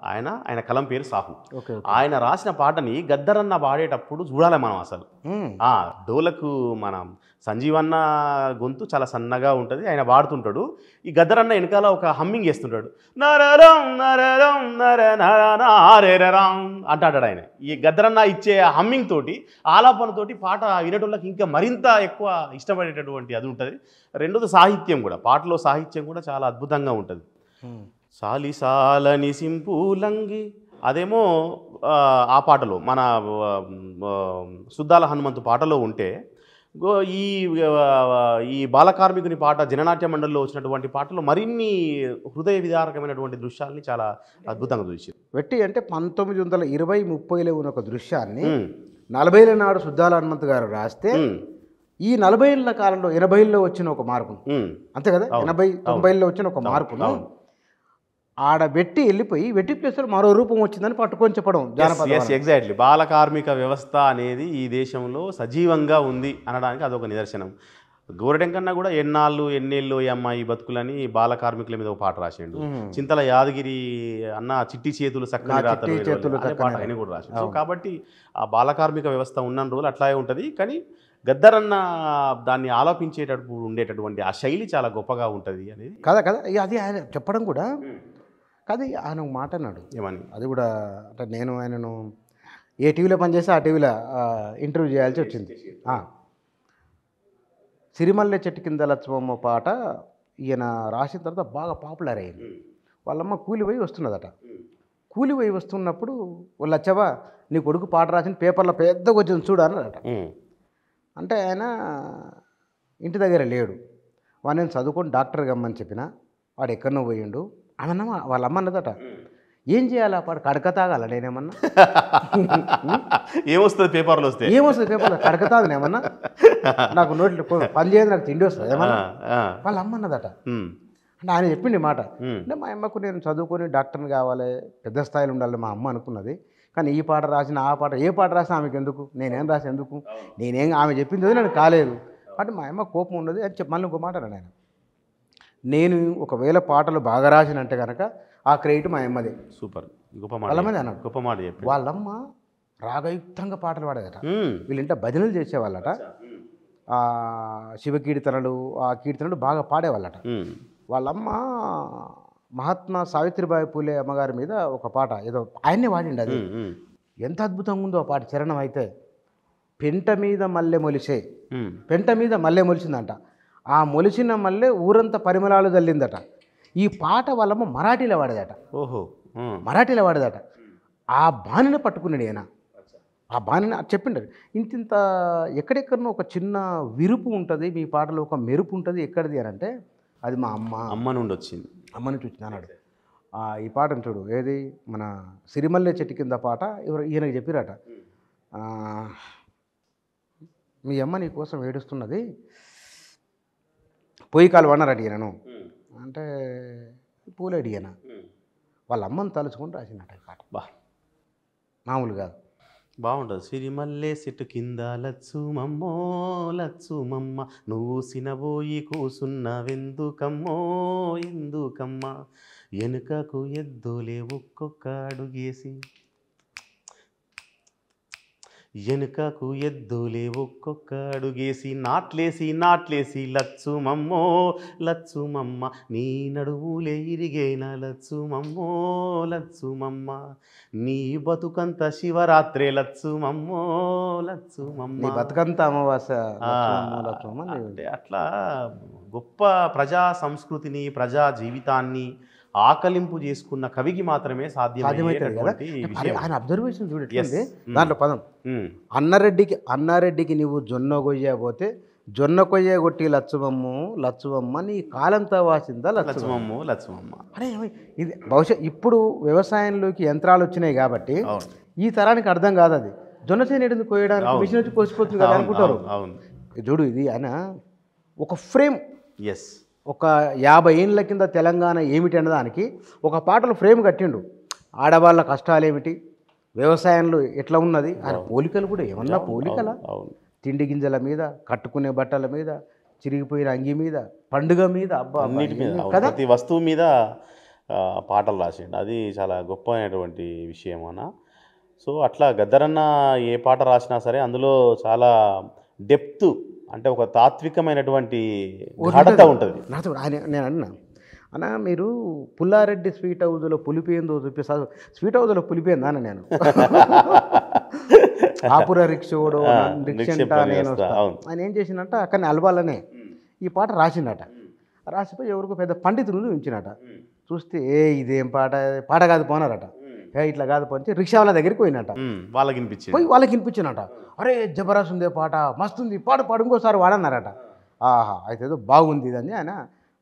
ఆయన ఆయన కలం పేరు సాహు ఆయన రాసిన పాటని గద్దరన్న పాడేటప్పుడు చూడాలి మనం అసలు ఆ డోలకు మనం సంజీవన్న గొంతు చాలా సన్నగా ఉంటుంది ఆయన వాడుతుంటాడు ఈ గద్దరన్న వెనకాల ఒక హమ్మింగ్ చేస్తుంటాడు అంటాడు ఆయన ఈ గద్దరన్న ఇచ్చే హమ్మింగ్ తోటి ఆలాపనతోటి పాట వినటోళ్ళకి ఇంకా మరింత ఎక్కువ ఇష్టపడేటటువంటి అది ఉంటుంది రెండోది సాహిత్యం కూడా పాటలో సాహిత్యం కూడా చాలా అద్భుతంగా ఉంటుంది సాలిసాలని సింపులంగి అదేమో ఆ పాటలో మన సుద్దాల హనుమంతు పాటలో ఉంటే ఈ ఈ బాలకార్మికుని పాట జననాట్య మండలిలో వచ్చినటువంటి పాటలు మరిన్ని హృదయ విదారకమైనటువంటి దృశ్యాలని చాలా అద్భుతంగా చూసి వెట్టి అంటే పంతొమ్మిది వందల ఇరవై ముప్పైలో ఉన్న ఒక దృశ్యాన్ని నలభైల నాడు సుద్దాల హనుమంత్ గారు రాస్తే ఈ నలభైల కాలంలో ఎనభైల్లో వచ్చిన ఒక మార్పును అంతే కదా ఎనభై తొంభైల్లో వచ్చిన ఒక మార్పును ఆడ వెట్టి వెళ్ళిపోయి వెట్టి ప్లేస్లో మరో రూపం వచ్చిందని పట్టుకొని చెప్పడం ఎగ్జాక్ట్లీ బాల కార్మిక వ్యవస్థ అనేది ఈ దేశంలో సజీవంగా ఉంది అనడానికి అదొక నిదర్శనం గోరటెంకన్నా కూడా ఎన్నాళ్ళు ఎన్నేళ్ళు ఈ అమ్మాయి బతుకులని బాల కార్మికుల మీద ఒక పాట రాసిండు చింతల యాదగిరి అన్న చిట్టి చేతులు చక్కని చేతులు పాట అని కూడా రాసిండు కాబట్టి ఆ బాల కార్మిక వ్యవస్థ ఉన్న రోజులు అట్లాగే ఉంటుంది కానీ గద్దరన్న అన్న దాన్ని ఆలోపించేటప్పుడు ఉండేటటువంటి ఆ శైలి చాలా గొప్పగా ఉంటుంది అనేది కదా కదా అది ఆయన చెప్పడం కూడా కానీ ఆయన ఒక మాట అన్నాడు ఏమని అది కూడా అంటే నేను ఆయనను ఏ టీవీలో పనిచేస్తే ఆ టీవీలో ఇంటర్వ్యూ చేయాల్సి వచ్చింది సిరిమల్లె చెట్టు కింద లక్ష్మమ్మ పాట ఈయన రాసిన తర్వాత బాగా పాపులర్ అయింది వాళ్ళమ్మ కూలిపోయి వస్తున్నదట కూలిపోయి వస్తున్నప్పుడు వాళ్ళు లచ్చవా నీ కొడుకు పాట రాసిన పేపర్లో పెద్దగా వచ్చింది చూడు అంటే ఆయన ఇంటి దగ్గర లేడు వాడిని చదువుకొని డాక్టర్ గమ్మని చెప్పిన వాడు ఎక్కడనో పోయిండు ఆమెనమ్మ వాళ్ళ అమ్మ అన్నదట ఏం చేయాలి అప్పుడు కడక తాగాల నేనేమన్నా ఏమొస్తుంది పేపర్లు వస్తే ఏమొస్తుంది పేపర్లు కడక తాగను ఏమన్నా నాకు నోట్లు పని చేయదు నాకు తిండి వస్తుంది ఏమన్నా వాళ్ళ అమ్మ అన్నదట అంటే ఆయన చెప్పింది మాట అంటే మా అమ్మకు నేను చదువుకొని డాక్టర్ని కావాలి పెద్ద స్థాయిలో ఉండాలి మా అమ్మ అనుకున్నది కానీ ఈ పాట రాసిన ఆ పాట ఏ పాట రాసిన ఆమెకు ఎందుకు నేనేం రాసి ఎందుకు నేనేం ఆమె చెప్పింది నేను కాలేదు అంటే మా అమ్మ కోపం ఉన్నది అని చెప్పి మళ్ళీ ఇంకో మాట నేను నేను ఒకవేళ పాటలు బాగా రాసినంటే కనుక ఆ క్రెడిట్ మా అమ్మదే సూపర్ గొప్ప మాట చెప్పి వాళ్ళమ్మ రాగయుక్తంగా పాటలు పాడేదట వీళ్ళింట భజనలు చేసేవాళ్ళట శివ కీర్తనలు ఆ కీర్తనలు బాగా పాడేవాళ్ళట వాళ్ళమ్మ మహాత్మా సావిత్రిబాయి పూలే అమ్మగారి మీద ఒక పాట ఏదో ఆయన్నే వాడిండి అది ఎంత అద్భుతంగా ఉందో ఆ పాట చరణం అయితే పెంట మీద మల్లె మొలిసే పెంట మీద మల్లె మొలిసిందంట ఆ మొలిచిన మళ్ళీ ఊరంతా పరిమళాలు చల్లిందట ఈ పాట వాళ్ళమ్మ మరాఠీల వాడదట ఓహో మరాఠీల వాడేదట ఆ బాణిని పట్టుకున్నాడు ఈయన ఆ బాణిని చెప్పిండారు ఇంతింత ఎక్కడెక్కడనో ఒక చిన్న విరుపు ఉంటుంది మీ పాటలో ఒక మెరుపు ఉంటుంది ఎక్కడిది అని అంటే అది మా అమ్మ అమ్మ నుండి వచ్చింది అమ్మ నుంచి వచ్చింది అన్నాడు ఈ పాట చూడు ఏది మన సిరిమల్లె చెట్టు కింద పాట ఎవరు ఈయనకి చెప్పిరట మీ అమ్మ నీ కోసం ఏడుస్తున్నది పోయి పొయ్యి అన్నారు అడిగాను అంటే పూలు అడిగాను వాళ్ళ అమ్మని తలుచుకొని రాసినట్టు పాట బా మామూలు కాదు బాగుంటుంది సిరిమల్లే సిట్టు కింద లచ్చుమమ్మో లచ్చుమమ్మ నువ్వు సినబోయి కూసున్నావెందుకమ్మో ఎందుకమ్మా వెనుకకు ఎద్దులే ఒక్కొక్క అడుగేసి ఎనుకకు ఎద్దులే ఒక్కొక్క అడుగేసి నాట్లేసి నాట్లేసి లచ్చుమమ్మో లచ్చుమమ్మ నీ నడువులే మమ్మో లచ్చుమమ్మో లచ్చుమమ్మ నీ బతుకంత శివరాత్రే లచ్చుమమ్మో లచ్చుమమ్మ నీ బతుకంత అమావాస అట్లా గొప్ప ప్రజా సంస్కృతిని ప్రజా జీవితాన్ని ఆకలింపు చేసుకున్న కవికి మాత్రమే సాధ్యం ఆయన అబ్జర్వేషన్ చూడట్లేదు hmm. దాంట్లో పదం hmm. అన్నారెడ్డికి అన్నారెడ్డికి నువ్వు జొన్న కొయ్యబోతే పోతే జొన్న కొయ్య కొట్టి లచ్చమమ్ము లచ్చమమ్మ నీ కాలంతో వాసిందా లచ్చమమ్ము లచ్చమమ్మ అరే ఇది బహుశా ఇప్పుడు వ్యవసాయంలోకి యంత్రాలు వచ్చినాయి కాబట్టి ఈ తరానికి అర్థం కాదు అది జొన్న చేయడం కోయడానికి మిషన్ వచ్చి కోసిపోతుంది కదా అనుకుంటారు చూడు ఇది ఆయన ఒక ఫ్రేమ్ ఎస్ ఒక యాభై ఏళ్ళ కింద తెలంగాణ ఏమిటి అన్న దానికి ఒక పాటలు ఫ్రేమ్ కట్టిండు ఆడవాళ్ళ కష్టాలు ఏమిటి వ్యవసాయంలో ఎట్లా ఉన్నది అని పోలికలు కూడా ఏమన్నా పోలికల తిండి గింజల మీద కట్టుకునే బట్టల మీద చిరిగిపోయిన అంగి మీద పండుగ మీద అబ్బా కదా ప్రతి వస్తువు మీద పాటలు రాసిండు అది చాలా గొప్ప అయినటువంటి విషయం అన్న సో అట్లా గద్దరన్న ఏ పాట రాసినా సరే అందులో చాలా డెప్త్ అంటే ఒక తాత్వికమైనటువంటి ఉంటుంది ఆయన నేను అన్నా అన్న మీరు పుల్లారెడ్డి స్వీట్ హౌజ్లో పులిపోయిందో చూపిస్తా స్వీట్ హౌజ్లో పులిపోయిందా అని నేను ఆపుర రిక్షోడో రిక్షంట నేను ఆయన ఏం చేసిందంట అక్కడ అలవాలనే ఈ పాట రాసిందట రాసిపోయి ఎవరికో పెద్ద పండితులు ఉంచినట చూస్తే ఏ ఇదేం పాట పాట కాదు పోనారట ఇట్లా కాదు పంచి రిక్షా వాళ్ళ దగ్గరికి పోయినట వాళ్ళకి వినిపించి పోయి వాళ్ళకి వినిపించినట అరే జబరాస్ ఉంది పాట ఉంది పాట పాడు ఇంకోసారి వాడన్నారట ఆహా అయితే ఏదో బాగుంది ఇదని ఆయన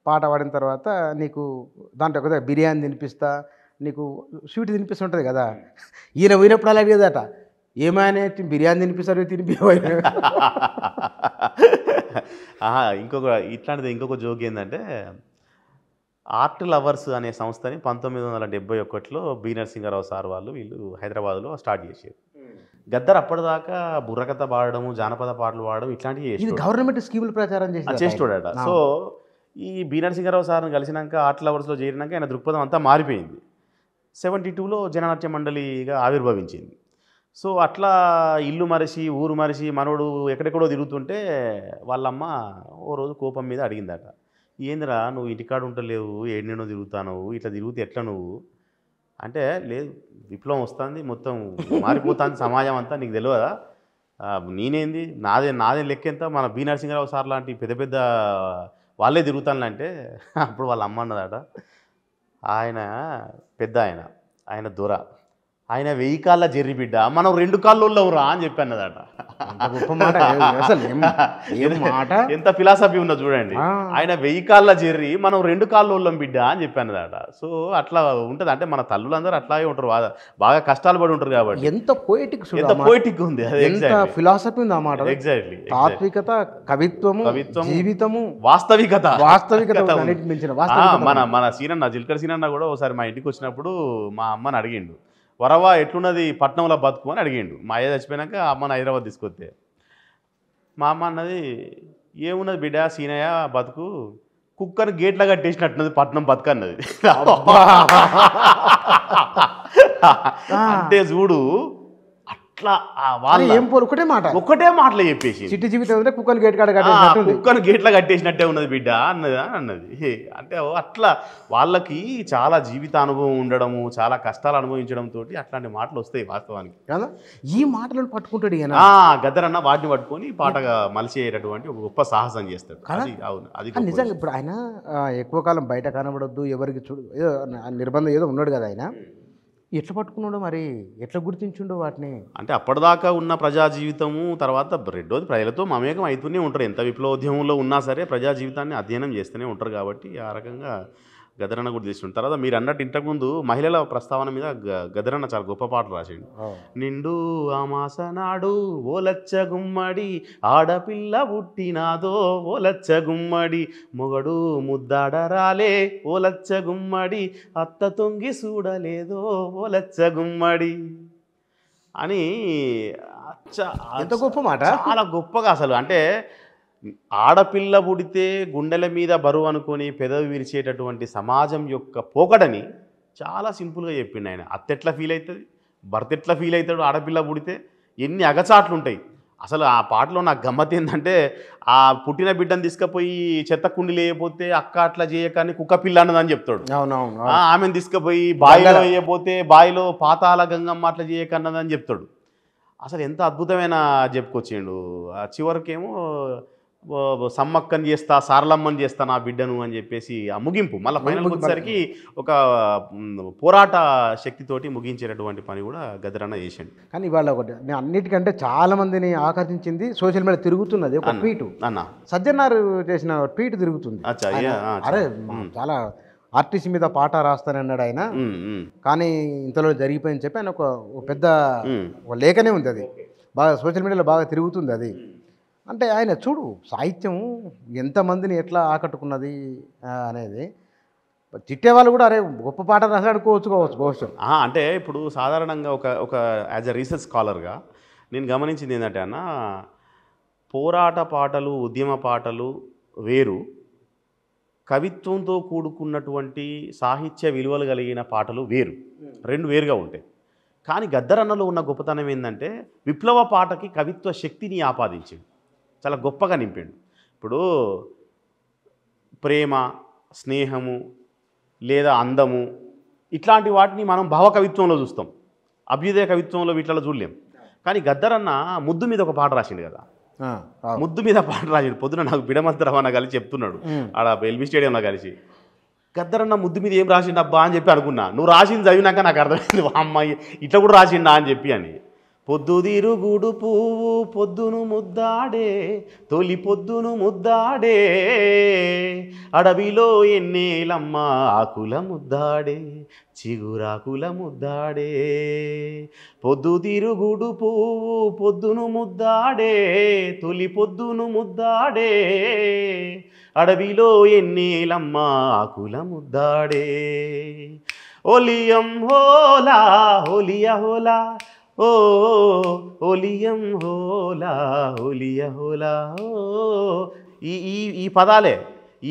పాట పాడిన తర్వాత నీకు దాంట్లో కదా బిర్యానీ తినిపిస్తా నీకు స్వీట్ తినిపిస్తుంటుంది కదా ఈయన పోయినప్పుడు అలా లేదట ఏమైనా బిర్యానీ తినిపిస్తారు తినిపి ఇంకొక ఇట్లాంటిది ఇంకొక జోక్ ఏంటంటే ఆర్ట్ లవర్స్ అనే సంస్థని పంతొమ్మిది వందల డెబ్బై ఒకటిలో బి నరసింహారావు సార్ వాళ్ళు వీళ్ళు హైదరాబాద్లో స్టార్ట్ చేసేది hmm. గద్దర్ అప్పటిదాకా బుర్రకథ పాడడము జానపద పాటలు పాడడం ఇట్లాంటివి చేసి గవర్నమెంట్ స్కీములు ప్రచారం చేసి చేస్తాడట సో ఈ బి నరసింహారావు సార్ని కలిసినాక ఆర్ట్ లవర్స్లో చేరినాక ఆయన దృక్పథం అంతా మారిపోయింది సెవెంటీ టూలో జననాట్య మండలిగా ఆవిర్భవించింది సో అట్లా ఇల్లు మరిసి ఊరు మరిసి మనోడు ఎక్కడెక్కడో తిరుగుతుంటే వాళ్ళమ్మ ఓ రోజు కోపం మీద అడిగిందట ఏందిరా నువ్వు ఇంటికాడ ఉంటలేవు ఏడినో తిరుగుతావు ఇట్లా తిరిగితే ఎట్లా నువ్వు అంటే లేదు విప్లవం వస్తుంది మొత్తం మారిపోతుంది సమాజం అంతా నీకు తెలియదా నేనేంది నాదే నాదే లెక్కెంత మన బి నరసింహరావు సార్ లాంటి పెద్ద పెద్ద వాళ్ళే అంటే అప్పుడు వాళ్ళ అమ్మ అన్నదట ఆయన పెద్ద ఆయన ఆయన దొర ఆయన వెయ్యి కాళ్ళ జెర్రి బిడ్డ మనం రెండు కాళ్ళు రా అని అదట ఎంత ఫిలాసఫీ ఉన్నది చూడండి ఆయన వెయ్యి కాళ్ళ జెర్రి మనం రెండు కాళ్ళల్లో బిడ్డ అని చెప్పాను అదట సో అట్లా ఉంటుంది అంటే మన తల్లులందరూ అట్లాగే ఉంటారు బాగా కష్టాలు పడి ఉంటారు కాబట్టి ఎంత పోయిటిక్ ఎంత పోయిటిక్ ఉంది ఫిలాసఫీ ఉంది అన్నమాట ఎగ్జాక్ట్లీ తాత్వికత కవిత్వము కవిత్వం జీవితము వాస్తవికత వాస్తవికత మన మన సీనన్న జిల్కర్ సీనన్న కూడా ఒకసారి మా ఇంటికి వచ్చినప్పుడు మా అమ్మని అడిగిండు వరవా ఎట్లున్నది పట్నంలో బతుకు అని అడిగిండు మా అయ్య ఆ అమ్మని హైదరాబాద్ తీసుకొస్తే మా అమ్మ అన్నది ఏమున్నది బిడ్డ సీనయ్య బతుకు కుక్కర్ గేట్లా కట్టేసినట్టున్నది పట్నం బతుకు అన్నది అంటే చూడు ఇట్లా వాళ్ళు ఏం పోలు ఒకటే మాట ఒకటే మాటలు చెప్పేసి చిట్టి జీవితం అంటే కుక్కను గేట్ కాడ కుక్కను గేట్లో కట్టేసినట్టే ఉన్నది బిడ్డ అన్నది అన్నది అంటే అట్లా వాళ్ళకి చాలా జీవిత అనుభవం ఉండడము చాలా కష్టాలు అనుభవించడంతో అట్లాంటి మాటలు వస్తాయి వాస్తవానికి కదా ఈ మాటలను పట్టుకుంటాడు గద్దరన్న వాటిని పట్టుకొని పాటగా అయ్యేటటువంటి ఒక గొప్ప సాహసం చేస్తాడు అవును అది నిజంగా ఇప్పుడు ఆయన ఎక్కువ కాలం బయట కనబడద్దు ఎవరికి చూడు నిర్బంధం ఏదో ఉన్నాడు కదా ఆయన ఎట్లా పట్టుకున్నాడు మరి ఎట్లా గుర్తించుండో వాటిని అంటే అప్పటిదాకా ఉన్న ప్రజా జీవితము తర్వాత రెండోది ప్రజలతో మమేకం అవుతూనే ఉంటారు ఎంత విప్లవోద్యమంలో ఉన్నా సరే ప్రజా జీవితాన్ని అధ్యయనం చేస్తూనే ఉంటారు కాబట్టి ఆ రకంగా గదరన్న కూడా చేసిండు తర్వాత మీరు అన్నట్టు ఇంతకుముందు మహిళల ప్రస్తావన మీద గదరన్న చాలా గొప్ప పాటలు రాసిండు నిండు ఆమాస నాడు ఓలచ్చ గుమ్మడి ఆడపిల్ల పుట్టినాదో ఓలచ్చ గుమ్మడి మొగడు ముద్దాడరాలే రాలే ఓలచ్చ గుమ్మడి అత్త తొంగి చూడలేదో ఓలచ్చ గుమ్మడి అని అచ్చ ఎంత గొప్ప మాట చాలా గొప్పగా అసలు అంటే ఆడపిల్ల పుడితే గుండెల మీద బరువు అనుకొని పెదవి విరిచేటటువంటి సమాజం యొక్క పోకడని చాలా సింపుల్గా చెప్పిండు ఆయన అత్తెట్లా ఫీల్ అవుతుంది భర్త ఎట్లా ఫీల్ అవుతాడు ఆడపిల్ల పుడితే ఎన్ని అగచాట్లు ఉంటాయి అసలు ఆ పాటలో నాకు గమ్మత్ ఏంటంటే ఆ పుట్టిన బిడ్డను తీసుకుపోయి చెత్త కుండి లేకపోతే అక్క అట్లా చేయకని కుక్క పిల్ల అన్నదని చెప్తాడు అవునవును ఆమెను తీసుకుపోయి బావిలో వేయకపోతే బావిలో పాతాల గంగమ్మ అట్లా చేయకన్నదని చెప్తాడు అసలు ఎంత అద్భుతమైన చెప్పుకొచ్చిండు చివరికేమో సమ్మక్కని చేస్తా సారలమ్మని చేస్తా నా బిడ్డను అని చెప్పేసి ఆ ముగింపు మళ్ళీ ఫైనల్కి వచ్చేసరికి ఒక పోరాట శక్తితోటి ముగించేటటువంటి పని కూడా గదరన్న చేసిండు కానీ ఇవాళ ఒకటి నేను అన్నిటికంటే చాలా మందిని ఆకర్షించింది సోషల్ మీడియా తిరుగుతున్నది ఒక ట్వీట్ అన్న సజ్జనారు చేసిన ట్వీట్ తిరుగుతుంది అరే చాలా ఆర్టీసీ మీద పాట రాస్తానన్నాడు ఆయన కానీ ఇంతలో జరిగిపోయింది చెప్పి ఆయన ఒక పెద్ద లేఖనే ఉంది అది బాగా సోషల్ మీడియాలో బాగా తిరుగుతుంది అది అంటే ఆయన చూడు సాహిత్యం ఎంతమందిని ఎట్లా ఆకట్టుకున్నది అనేది తిట్టేవాళ్ళు కూడా అరే గొప్ప పాట రాసాడుకోవచ్చు కావచ్చు కోవచ్చు అంటే ఇప్పుడు సాధారణంగా ఒక ఒక యాజ్ అ రీసెర్చ్ స్కాలర్గా నేను గమనించింది ఏంటంటే అన్న పోరాట పాటలు ఉద్యమ పాటలు వేరు కవిత్వంతో కూడుకున్నటువంటి సాహిత్య విలువలు కలిగిన పాటలు వేరు రెండు వేరుగా ఉంటాయి కానీ గద్దరన్నలో ఉన్న గొప్పతనం ఏంటంటే విప్లవ పాటకి కవిత్వ శక్తిని ఆపాదించింది చాలా గొప్పగా నింపాడు ఇప్పుడు ప్రేమ స్నేహము లేదా అందము ఇట్లాంటి వాటిని మనం భావకవిత్వంలో చూస్తాం అభ్యుదయ కవిత్వంలో వీటిలో చూడలేం కానీ గద్దరన్న ముద్దు మీద ఒక పాట రాసిండు కదా ముద్దు మీద పాట రాసిండు పొద్దున నాకు బిడమంత రవాణా కలిసి చెప్తున్నాడు ఆడ ఎల్బి స్టేడియంలో కలిసి గద్దరన్న ముద్దు మీద ఏం రాసిండు అబ్బా అని చెప్పి అనుకున్నా నువ్వు రాసింది చదివినాక నాకు అర్థమైంది అమ్మాయి ఇట్లా కూడా రాసిండా అని చెప్పి అని పొద్దుదిరుగుడు పువ్వు పొద్దును ముద్దాడే తొలి పొద్దును ముద్దాడే అడవిలో ఎన్నేలమ్మ ఆకుల ముద్దాడే చిగురాకుల ముద్దాడే పొద్దుదిరుగుడు పువ్వు పొద్దును ముద్దాడే తొలి పొద్దును ముద్దాడే అడవిలో ఎన్నేలమ్మ ఆకుల ముద్దాడే ఒలియం హోలా హోలియా హోలా ఓ ఒలియం హోలా ఓలియ హోలా ఈ ఈ ఈ పదాలే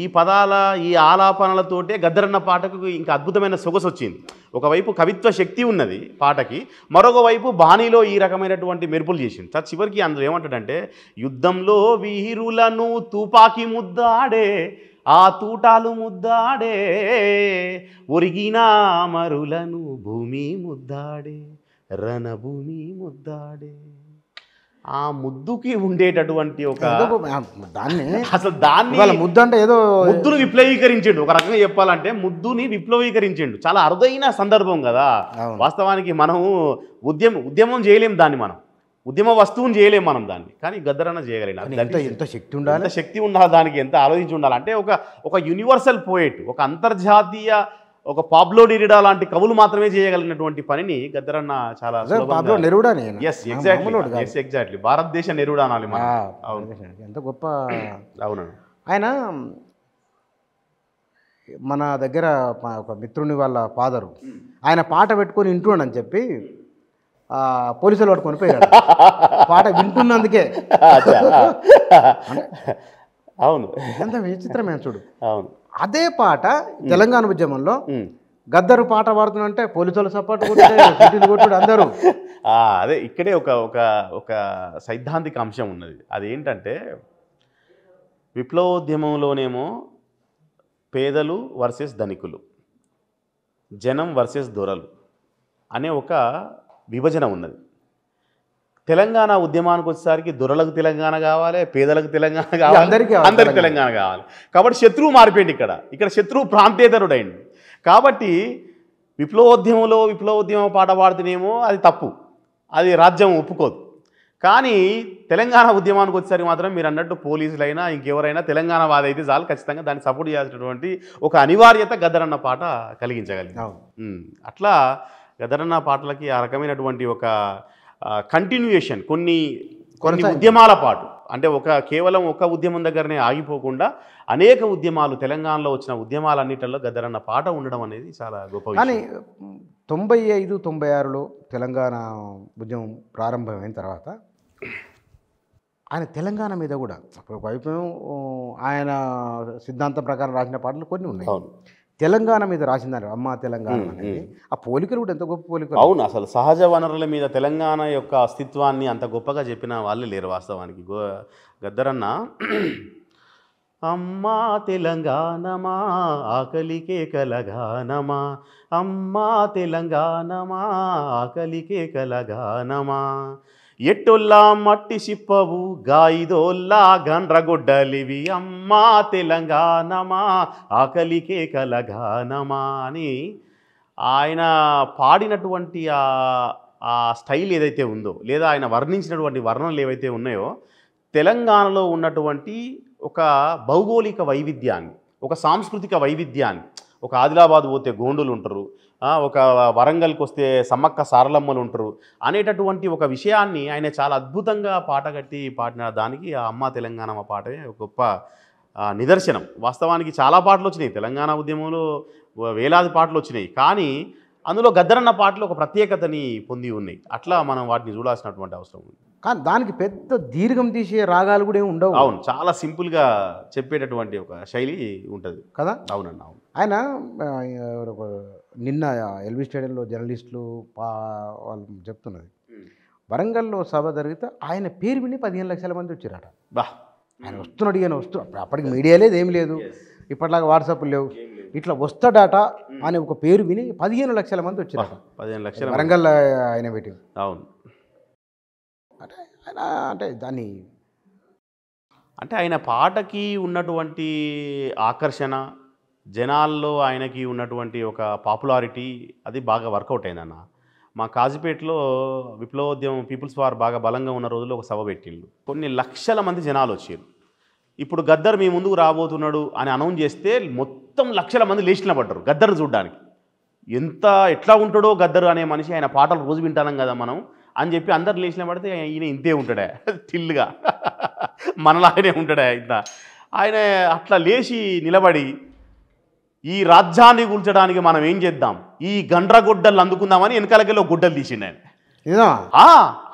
ఈ పదాల ఈ ఆలాపనలతోటే గద్దరన్న పాటకు ఇంకా అద్భుతమైన సొగసు వచ్చింది ఒకవైపు కవిత్వ శక్తి ఉన్నది పాటకి మరొక వైపు ఈ రకమైనటువంటి మెరుపులు చేసింది సార్ చివరికి అందులో ఏమంటాడంటే యుద్ధంలో వీరులను తుపాకి ముద్దాడే ఆ తూటాలు ముద్దాడే ఒరిగిన మరులను భూమి ముద్దాడే రణభూమి ముద్దాడే ఆ ముద్దుకి ఉండేటటువంటి ఒక దాన్ని అసలు దాన్ని ముద్దు అంటే ఏదో ముద్దును విప్లవీకరించిండు ఒక రకంగా చెప్పాలంటే ముద్దుని విప్లవీకరించిండు చాలా అరుదైన సందర్భం కదా వాస్తవానికి మనం ఉద్యమ ఉద్యమం చేయలేం దాన్ని మనం ఉద్యమ వస్తువుని చేయలేం మనం దాన్ని కానీ గద్దరన చేయగలిగిన ఎంత శక్తి ఉండాలి శక్తి ఉండాలి దానికి ఎంత ఆలోచించి ఉండాలి అంటే ఒక ఒక యూనివర్సల్ పోయేట్ ఒక అంతర్జాతీయ ఒక పాబ్లో డిరిడా లాంటి కవులు మాత్రమే చేయగలిగినటువంటి పనిని గద్దరన్న చాలా నెరుడా ఎస్ ఎగ్జాక్ట్లీ ఎగ్జాక్ట్లీ భారతదేశ నిరుడా అనాలి ఎంత గొప్ప అవును ఆయన మన దగ్గర ఒక మిత్రుని వాళ్ళ ఫాదరు ఆయన పాట పెట్టుకొని అని చెప్పి పోలీసులు పట్టుకొని పోయాడు పాట వింటున్నందుకే అవును ఎంత విచిత్రమే చూడు అవును అదే పాట తెలంగాణ ఉద్యమంలో గద్దరు పాట పాడుతుందంటే పోలీసుల సపోర్ట్ కొట్టుడు కొట్టుడు అందరూ అదే ఇక్కడే ఒక ఒక ఒక సైద్ధాంతిక అంశం ఉన్నది అదేంటంటే విప్లవోద్యమంలోనేమో పేదలు వర్సెస్ ధనికులు జనం వర్సెస్ దొరలు అనే ఒక విభజన ఉన్నది తెలంగాణ ఉద్యమానికి వచ్చేసరికి దొరలకు తెలంగాణ కావాలి పేదలకు తెలంగాణ కావాలి అందరికీ అందరికి తెలంగాణ కావాలి కాబట్టి శత్రువు మారిపోయింది ఇక్కడ ఇక్కడ శత్రువు ప్రాంతేతరుడైంది కాబట్టి విప్లవోద్యమంలో విప్లవోద్యమం పాట పాడితేనేమో అది తప్పు అది రాజ్యం ఒప్పుకోదు కానీ తెలంగాణ ఉద్యమానికి వచ్చేసరికి మాత్రం మీరు అన్నట్టు పోలీసులైనా ఇంకెవరైనా తెలంగాణ వాది అయితే చాలు ఖచ్చితంగా దాన్ని సపోర్ట్ చేయాల్సినటువంటి ఒక అనివార్యత గదరన్న పాట కలిగించగలిగింది అట్లా గదరన్న పాటలకి ఆ రకమైనటువంటి ఒక కంటిన్యూయేషన్ కొన్ని కొన్ని ఉద్యమాల పాటు అంటే ఒక కేవలం ఒక ఉద్యమం దగ్గరనే ఆగిపోకుండా అనేక ఉద్యమాలు తెలంగాణలో వచ్చిన ఉద్యమాలన్నిటిలో గద్దరన్న పాట ఉండడం అనేది చాలా గొప్ప కానీ తొంభై ఐదు తొంభై ఆరులో తెలంగాణ ఉద్యమం ప్రారంభమైన తర్వాత ఆయన తెలంగాణ మీద కూడా వైపు ఆయన సిద్ధాంతం ప్రకారం రాసిన పాటలు కొన్ని ఉన్నాయి తెలంగాణ మీద రాసిందన్నారు అమ్మ తెలంగాణ అనేది ఆ పోలికలు కూడా ఎంత గొప్ప పోలికలు అవును అసలు సహజ వనరుల మీద తెలంగాణ యొక్క అస్తిత్వాన్ని అంత గొప్పగా చెప్పిన వాళ్ళు లేరు వాస్తవానికి గో గద్దరన్న అమ్మా తెలంగాణమా ఆకలికే కలగానమా అమ్మా తెలంగాణమా ఆకలికే కలగానమా ఎట్టొల్లా మట్టి సిప్పవు గాయిదోల్లా గండ్రగొడ్డలివి అమ్మా తెలంగాణమా ఆకలికే కలగానమా అని ఆయన పాడినటువంటి ఆ స్టైల్ ఏదైతే ఉందో లేదా ఆయన వర్ణించినటువంటి వర్ణనలు ఏవైతే ఉన్నాయో తెలంగాణలో ఉన్నటువంటి ఒక భౌగోళిక వైవిధ్యాన్ని ఒక సాంస్కృతిక వైవిధ్యాన్ని ఒక ఆదిలాబాద్ పోతే గోండులు ఉంటారు ఒక వరంగల్కి వస్తే సమ్మక్క సారలమ్మలు ఉంటారు అనేటటువంటి ఒక విషయాన్ని ఆయన చాలా అద్భుతంగా పాట కట్టి పాడిన దానికి ఆ అమ్మ తెలంగాణ పాటే ఒక గొప్ప నిదర్శనం వాస్తవానికి చాలా పాటలు వచ్చినాయి తెలంగాణ ఉద్యమంలో వేలాది పాటలు వచ్చినాయి కానీ అందులో గద్దరన్న పాటలు ఒక ప్రత్యేకతని పొంది ఉన్నాయి అట్లా మనం వాటిని చూడాల్సినటువంటి అవసరం ఉంది కానీ దానికి పెద్ద దీర్ఘం తీసే రాగాలు కూడా ఏమి ఉండవు అవును చాలా సింపుల్గా చెప్పేటటువంటి ఒక శైలి ఉంటుంది కదా అవునండి అవును ఆయన నిన్న ఎల్బీ స్టేడియంలో జర్నలిస్టులు పా వాళ్ళు చెప్తున్నది వరంగల్లో సభ జరిగితే ఆయన పేరు విని పదిహేను లక్షల మంది వచ్చారట బా ఆయన వస్తున్నాడు ఈయన వస్తు అప్పటికి మీడియా లేదు ఏం లేదు ఇప్పటిలాగా వాట్సాప్ లేవు ఇట్లా వస్తాడట అనే ఒక పేరు విని పదిహేను లక్షల మంది వచ్చారట పదిహేను లక్షల వరంగల్ ఆయన పెట్టి అవును అంటే ఆయన అంటే దాన్ని అంటే ఆయన పాటకి ఉన్నటువంటి ఆకర్షణ జనాల్లో ఆయనకి ఉన్నటువంటి ఒక పాపులారిటీ అది బాగా వర్కౌట్ అయిందన్న మా కాజీపేటలో విప్లవోద్యమం పీపుల్స్ వార్ బాగా బలంగా ఉన్న రోజుల్లో ఒక సభ పెట్టిండు కొన్ని లక్షల మంది జనాలు వచ్చారు ఇప్పుడు గద్దర్ మీ ముందుకు రాబోతున్నాడు అని అనౌన్స్ చేస్తే మొత్తం లక్షల మంది లేచిన పడ్డారు గద్దర్ చూడడానికి ఎంత ఎట్లా ఉంటాడో గద్దరు అనే మనిషి ఆయన పాటలు రోజు వింటాం కదా మనం అని చెప్పి అందరు లేచిన పడితే ఈయన ఇంతే ఉంటాడే తిల్లుగా మనలాగానే ఉంటాడే ఇంత ఆయన అట్లా లేచి నిలబడి ఈ రాజ్యాన్ని కూల్చడానికి మనం ఏం చేద్దాం ఈ గండ్రగుడ్డలు అందుకుందామని వెనకాలకెళ్ళి గుడ్డలు తీసి ఆయన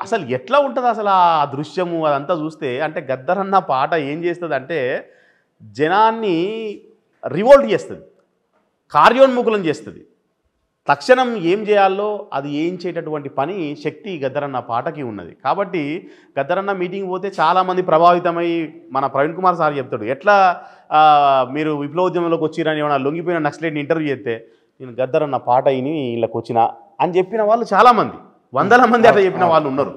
అసలు ఎట్లా ఉంటుంది అసలు ఆ దృశ్యము అదంతా చూస్తే అంటే గద్దరన్న పాట ఏం చేస్తుంది అంటే జనాన్ని రివోల్ట్ చేస్తుంది కార్యోన్ముఖులం చేస్తుంది తక్షణం ఏం చేయాలో అది ఏం చేయటటువంటి పని శక్తి గద్దరన్న పాటకి ఉన్నది కాబట్టి గద్దరన్న మీటింగ్ పోతే చాలామంది ప్రభావితమై మన ప్రవీణ్ కుమార్ సార్ చెప్తాడు ఎట్లా మీరు విప్లవోద్యమంలోకి వచ్చిరని ఏమైనా లొంగిపోయిన నక్సలేట్ని ఇంటర్వ్యూ చేస్తే నేను గద్దర్ అన్న పాట అయిన వీళ్ళకి వచ్చిన అని చెప్పిన వాళ్ళు చాలామంది వందల మంది అట్లా చెప్పిన వాళ్ళు ఉన్నారు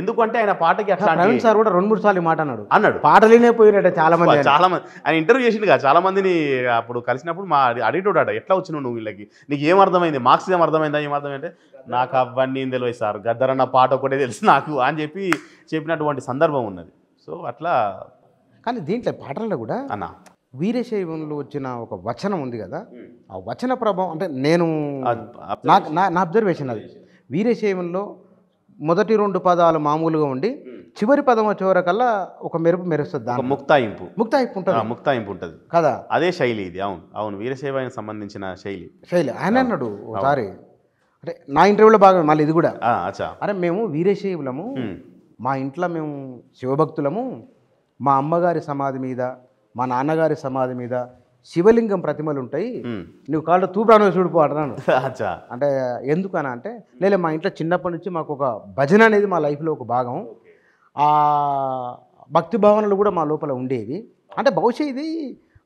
ఎందుకంటే ఆయన పాటకి అట్లా ప్రవీణ్ సార్ కూడా రెండు మూడు సార్లు మాట అన్నాడు అన్నాడు పాటలేనే పోయినట చాలా మంది చాలా మంది ఆయన ఇంటర్వ్యూ కదా చాలా మందిని అప్పుడు కలిసినప్పుడు మా అడిగేటోడు అట ఎట్లా వచ్చినావు నువ్వు వీళ్ళకి నీకు ఏం అర్థమైంది మార్క్స్ ఏం అర్థమైందా ఏం అర్థమైంటే నాకు అవన్నీ తెలియదు సార్ అన్న పాట ఒకటే తెలుసు నాకు అని చెప్పి చెప్పినటువంటి సందర్భం ఉన్నది సో అట్లా కానీ దీంట్లో పాటల్లో కూడా అన్న వీరశైవంలో వచ్చిన ఒక వచనం ఉంది కదా ఆ వచన ప్రభావం అంటే నేను నా నా అబ్జర్వేషన్ అది వీరశైవంలో మొదటి రెండు పదాలు మామూలుగా ఉండి చివరి పదం చివరకల్లా ఒక మెరుపు మెరుస్తుంది దాని ముక్తాయింపు ముక్తాయింపు ఉంటుంది ముక్తాయింపు ఉంటుంది కదా అదే శైలి ఇది అవును అవును వీరశైవాయన సంబంధించిన శైలి శైలి ఆయన అన్నాడు ఒకసారి అంటే నా ఇంటర్వ్యూలో బాగా మళ్ళీ ఇది కూడా అరే మేము వీరశైవులము మా ఇంట్లో మేము శివభక్తులము మా అమ్మగారి సమాధి మీద మా నాన్నగారి సమాధి మీద శివలింగం ప్రతిమలు ఉంటాయి నువ్వు కాళ్ళు తూపురాను చూడుపో అంటున్నాను అంటే ఎందుకు అని అంటే లేదు మా ఇంట్లో చిన్నప్పటి నుంచి మాకు ఒక భజన అనేది మా లైఫ్లో ఒక భాగం ఆ భక్తి భావనలు కూడా మా లోపల ఉండేవి అంటే బహుశా ఇది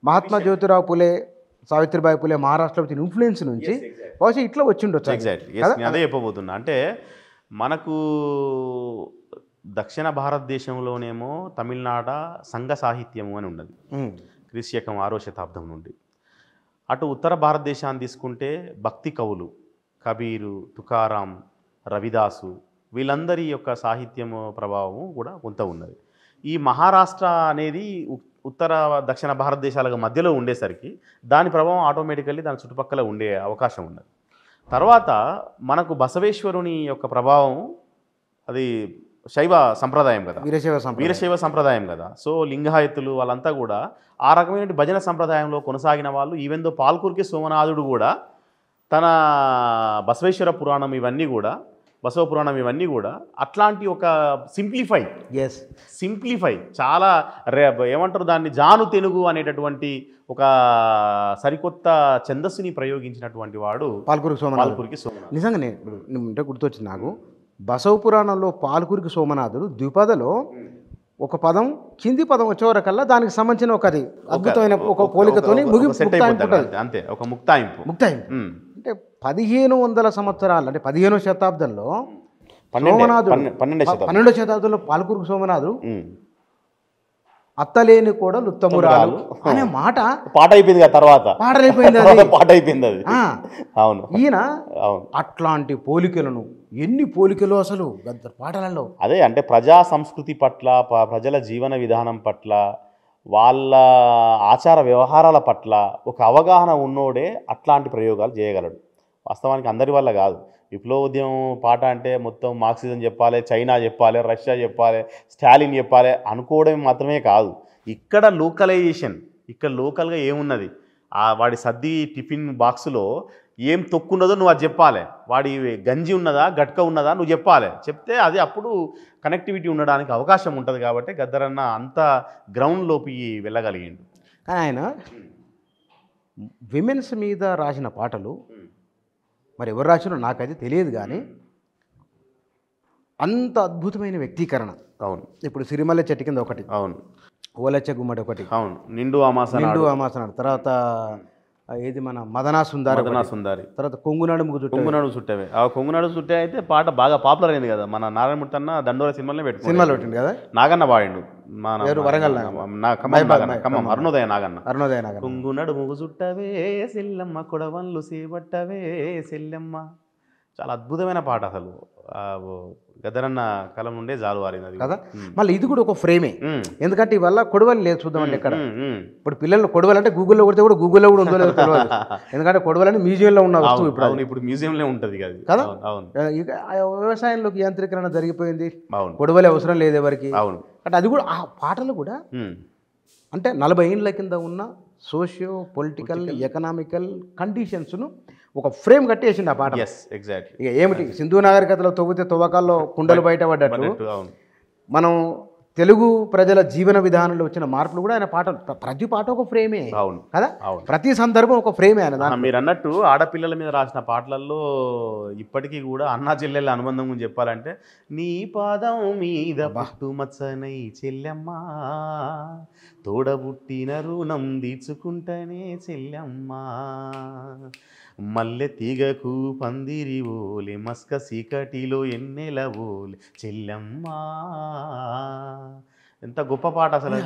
మహాత్మా జ్యోతిరావు పులే సావిత్రిబాయి పులే మహారాష్ట్రలో వచ్చిన ఇన్ఫ్లుయెన్స్ నుంచి బహుశా ఇట్లా వచ్చిండొచ్చు ఎగ్జాక్ట్లీ అదే చెప్పబోతున్నా అంటే మనకు దక్షిణ భారతదేశంలోనేమో తమిళనాడ సంఘ సాహిత్యము అని ఉన్నది క్రీశకం ఆరో శతాబ్దం నుండి అటు ఉత్తర భారతదేశాన్ని తీసుకుంటే భక్తి కవులు కబీరు తుకారాం రవిదాసు వీళ్ళందరి యొక్క సాహిత్యం ప్రభావం కూడా కొంత ఉన్నది ఈ మహారాష్ట్ర అనేది ఉత్తర దక్షిణ భారతదేశాలకు మధ్యలో ఉండేసరికి దాని ప్రభావం ఆటోమేటికల్లీ దాని చుట్టుపక్కల ఉండే అవకాశం ఉన్నది తర్వాత మనకు బసవేశ్వరుని యొక్క ప్రభావం అది శైవ సంప్రదాయం కదా వీరశైవ వీరశైవ సంప్రదాయం కదా సో లింగాయతులు వాళ్ళంతా కూడా ఆ రకమైన భజన సంప్రదాయంలో కొనసాగిన వాళ్ళు ఈవెందో పాల్కూర్కి సోమనాథుడు కూడా తన బసవేశ్వర పురాణం ఇవన్నీ కూడా బసవ పురాణం ఇవన్నీ కూడా అట్లాంటి ఒక సింప్లిఫై ఎస్ సింప్లిఫై చాలా రే ఏమంటారు దాన్ని జాను తెలుగు అనేటటువంటి ఒక సరికొత్త ఛందస్సుని ప్రయోగించినటువంటి వాడు పాల్కూరికి సోమ పాల్కూరికి సోమ నిజంగా నేను అంటే గుర్తొచ్చింది నాకు బసవ పురాణంలో పాల్కురికి సోమనాథుడు ద్విపదలో ఒక పదం కింది పదం వచ్చేవరకల్లా దానికి సంబంధించిన ఒకది అద్భుతమైన ఒక పోలికతోని ముగింపు అంతే ఒక ముక్తాయింపు ముక్తాయింపు అంటే పదిహేను వందల సంవత్సరాలు అంటే పదిహేనో శతాబ్దంలో సోమనాథుడు పన్నెండో శతాబ్దంలో పాల్కురుకు సోమనాథుడు అత్తలేని కూడా లుత్తమురాలు అనే మాట పాట అయిపోయింది తర్వాత పాట అయిపోయింది పాట అయిపోయింది అది అవును ఈయన అట్లాంటి పోలికలను ఎన్ని పోలికలు అసలు పాటలలో అదే అంటే ప్రజా సంస్కృతి పట్ల ప్రజల జీవన విధానం పట్ల వాళ్ళ ఆచార వ్యవహారాల పట్ల ఒక అవగాహన ఉన్నోడే అట్లాంటి ప్రయోగాలు చేయగలడు వాస్తవానికి అందరి వల్ల కాదు విప్లవోద్యమం పాట అంటే మొత్తం మార్క్సిజం చెప్పాలి చైనా చెప్పాలి రష్యా చెప్పాలి స్టాలిన్ చెప్పాలి అనుకోవడం మాత్రమే కాదు ఇక్కడ లోకలైజేషన్ ఇక్కడ లోకల్గా ఏమున్నది వాడి సర్ది టిఫిన్ బాక్స్లో ఏం తొక్కున్నదో నువ్వు అది చెప్పాలి వాడి గంజి ఉన్నదా గట్క ఉన్నదా నువ్వు చెప్పాలి చెప్తే అది అప్పుడు కనెక్టివిటీ ఉండడానికి అవకాశం ఉంటుంది కాబట్టి గద్దరన్న అంత గ్రౌండ్లోపి వెళ్ళగలిగిండు కానీ ఆయన విమెన్స్ మీద రాసిన పాటలు మరి ఎవరు రాసినో నాకైతే తెలియదు కానీ అంత అద్భుతమైన వ్యక్తీకరణ అవును ఇప్పుడు సిరిమల్ల చెట్టు కింద ఒకటి అవును ఓలచ్చ గుమ్మడి ఒకటి అవును నిండు అమాస నిండు అమాసన తర్వాత ఏది మన మదనా సుందారి మదనా సుందారి తర్వాత కొంగునడుముకు చుట్ట కొంగునడుము చుట్టవే ఆ కొంగునడుము చుట్టే అయితే పాట బాగా పాపులర్ అయింది కదా మన నారాయణమూర్తి అన్న దండోర సినిమాలనే పెట్టు సినిమాలు పెట్టిండు కదా నాగన్న వాడిండు మన వరంగల్ ఖమ్మం అరుణోదయ నాగన్న అరుణోదయ నాగన్న ముగ్గు చుట్టవే సెల్లమ్మ కొడవన్లు సేబట్టవే సెల్లెమ్మ చాలా అద్భుతమైన పాట అసలు గదరన్న కలం ఉండే జాలువారింది అది కదా మళ్ళీ ఇది కూడా ఒక ఫ్రేమే ఎందుకంటే ఇవల్ల కొడవలి లేదు చూద్దామండి ఇక్కడ ఇప్పుడు పిల్లలు కొడవలు అంటే గూగుల్లో కొడితే కూడా గూగుల్లో కూడా ఉందో లేదో ఎందుకంటే కొడవలు అంటే మ్యూజియంలో ఉన్న వస్తువు ఇప్పుడు ఇప్పుడు మ్యూజియంలో ఉంటుంది కదా అవును వ్యవసాయంలోకి యాంత్రీకరణ జరిగిపోయింది అవును కొడవలి అవసరం లేదు ఎవరికి అవును అంటే అది కూడా ఆ పాటలు కూడా అంటే నలభై ఏళ్ళ కింద ఉన్న సోషియో పొలిటికల్ ఎకనామికల్ కండిషన్స్ను ఒక ఫ్రేమ్ కట్టేసింది ఆ పాట ఎగ్జాక్ట్ ఎగ్జాక్ట్లీ ఇక ఏమిటి సింధు నాగరికతలో తవ్వితే తవ్వకాల్లో కుండలు బయటపడ్డట్టు మనం తెలుగు ప్రజల జీవన విధానంలో వచ్చిన మార్పులు కూడా ఆయన పాటలు ప్రతి పాట ఒక ఫ్రేమే అవును కదా అవును ప్రతి సందర్భం ఒక ఫ్రేమే ఆయన మీరు అన్నట్టు ఆడపిల్లల మీద రాసిన పాటలలో ఇప్పటికీ కూడా అన్నా చెల్లెల అనుబంధం గురించి చెప్పాలంటే నీ పాదం మీద మచ్చనై చెల్లెమ్మ తోడబుట్టిన రుణం తీర్చుకుంటేనే చెల్లెమ్మ మల్లె తీగకు పందిరి ఓలి మస్క సీకటిలో ఎన్నెల ఓలి చెల్లెమ్మా ఎంత గొప్ప పాట అసలు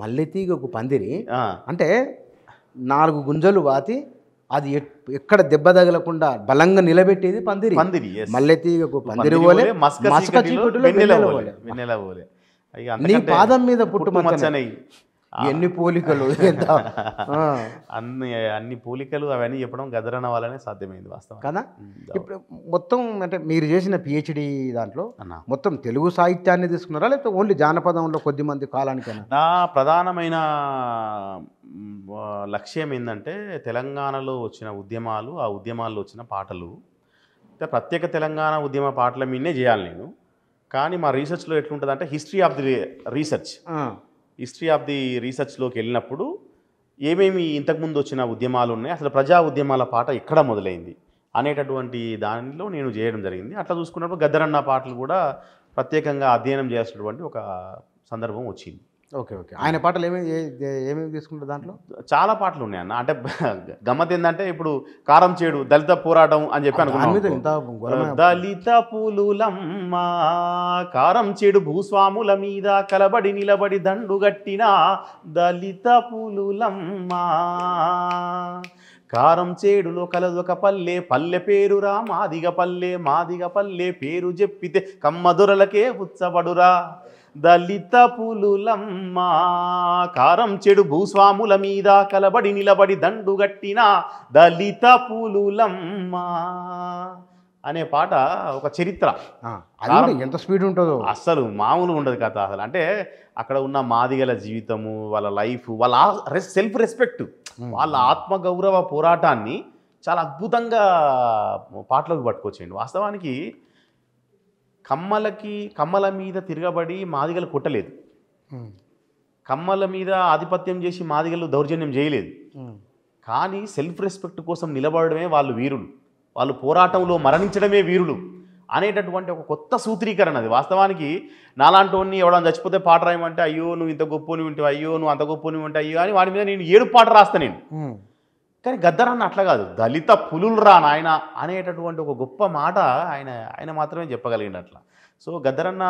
మల్లె తీగకు పందిరి అంటే నాలుగు గుంజలు వాతి అది ఎక్కడ దెబ్బ తగలకుండా బలంగా నిలబెట్టేది పందిరి పందిరి మల్లె తీగకు పందిరి ఓలే మస్క చీకటిలో ఎన్నెల ఓలే నీ పాదం మీద పుట్టుమచ్చనై ఎన్ని పోలికలు అన్ని అన్ని పోలికలు అవన్నీ చెప్పడం గదరన వల్లనే సాధ్యమైంది వాస్తవం కదా ఇప్పుడు మొత్తం అంటే మీరు చేసిన పిహెచ్డి దాంట్లో మొత్తం తెలుగు సాహిత్యాన్ని తీసుకున్నారా లేకపోతే ఓన్లీ జానపదంలో కొద్ది మంది కాలానికి నా ప్రధానమైన లక్ష్యం ఏంటంటే తెలంగాణలో వచ్చిన ఉద్యమాలు ఆ ఉద్యమాల్లో వచ్చిన పాటలు ప్రత్యేక తెలంగాణ ఉద్యమ పాటల మీదనే చేయాలి నేను కానీ మా రీసెర్చ్లో ఎట్లుంటుంది అంటే history of the research history of the రీసెర్చ్లోకి వెళ్ళినప్పుడు ఏమేమి ఇంతకుముందు వచ్చిన ఉద్యమాలు ఉన్నాయి అసలు ప్రజా ఉద్యమాల పాట ఎక్కడ మొదలైంది అనేటటువంటి దానిలో నేను చేయడం జరిగింది అట్లా చూసుకున్నప్పుడు గద్దరన్న పాటలు కూడా ప్రత్యేకంగా అధ్యయనం చేసినటువంటి ఒక సందర్భం వచ్చింది ఓకే ఓకే ఆయన పాటలు ఏమేమి ఏమేమి తీసుకుంటారు దాంట్లో చాలా పాటలు ఉన్నాయి అన్న అంటే గమ్మత్ ఏంటంటే ఇప్పుడు కారం చేడు దళిత పోరాటం అని చెప్పి అనుకున్నాను దళిత పూలులమ్మ కారం చేడు భూస్వాముల మీద కలబడి నిలబడి దండుగట్టిన దళిత పులులమ్మా కారం చేడులో కలదొక పల్లె పల్లె పేరురా మాదిగ పల్లె మాదిగ పల్లె పేరు చెప్పితే కమ్మదురలకే ఉచ్చబడురా దళిత పులులమ్మ కారం చెడు భూస్వాముల మీద కలబడి నిలబడి దండుగట్టిన దళిత పులులమ్మ అనే పాట ఒక చరిత్ర ఎంత స్పీడ్ ఉంటుందో అస్సలు మామూలు ఉండదు కదా అసలు అంటే అక్కడ ఉన్న మాదిగల జీవితము వాళ్ళ లైఫ్ వాళ్ళ సెల్ఫ్ రెస్పెక్ట్ వాళ్ళ ఆత్మగౌరవ పోరాటాన్ని చాలా అద్భుతంగా పాటలోకి పట్టుకొచ్చేయండి వాస్తవానికి కమ్మలకి కమ్మల మీద తిరగబడి మాదిగలు కొట్టలేదు కమ్మల మీద ఆధిపత్యం చేసి మాదిగలు దౌర్జన్యం చేయలేదు కానీ సెల్ఫ్ రెస్పెక్ట్ కోసం నిలబడమే వాళ్ళు వీరులు వాళ్ళు పోరాటంలో మరణించడమే వీరులు అనేటటువంటి ఒక కొత్త సూత్రీకరణ అది వాస్తవానికి నాలాంటి ఎవడని చచ్చిపోతే పాట రాయమంటే అయ్యో నువ్వు ఇంత గొప్పని ఉంటావు అయ్యో నువ్వు అంత గొప్పని ఉంటే అయ్యో అని వాడి మీద నేను ఏడు పాట రాస్తా నేను కానీ గద్దరాన్న అన్న అట్లా కాదు దళిత పులులు రా నాయన అనేటటువంటి ఒక గొప్ప మాట ఆయన ఆయన మాత్రమే చెప్పగలిగింది అట్లా సో గద్దరన్న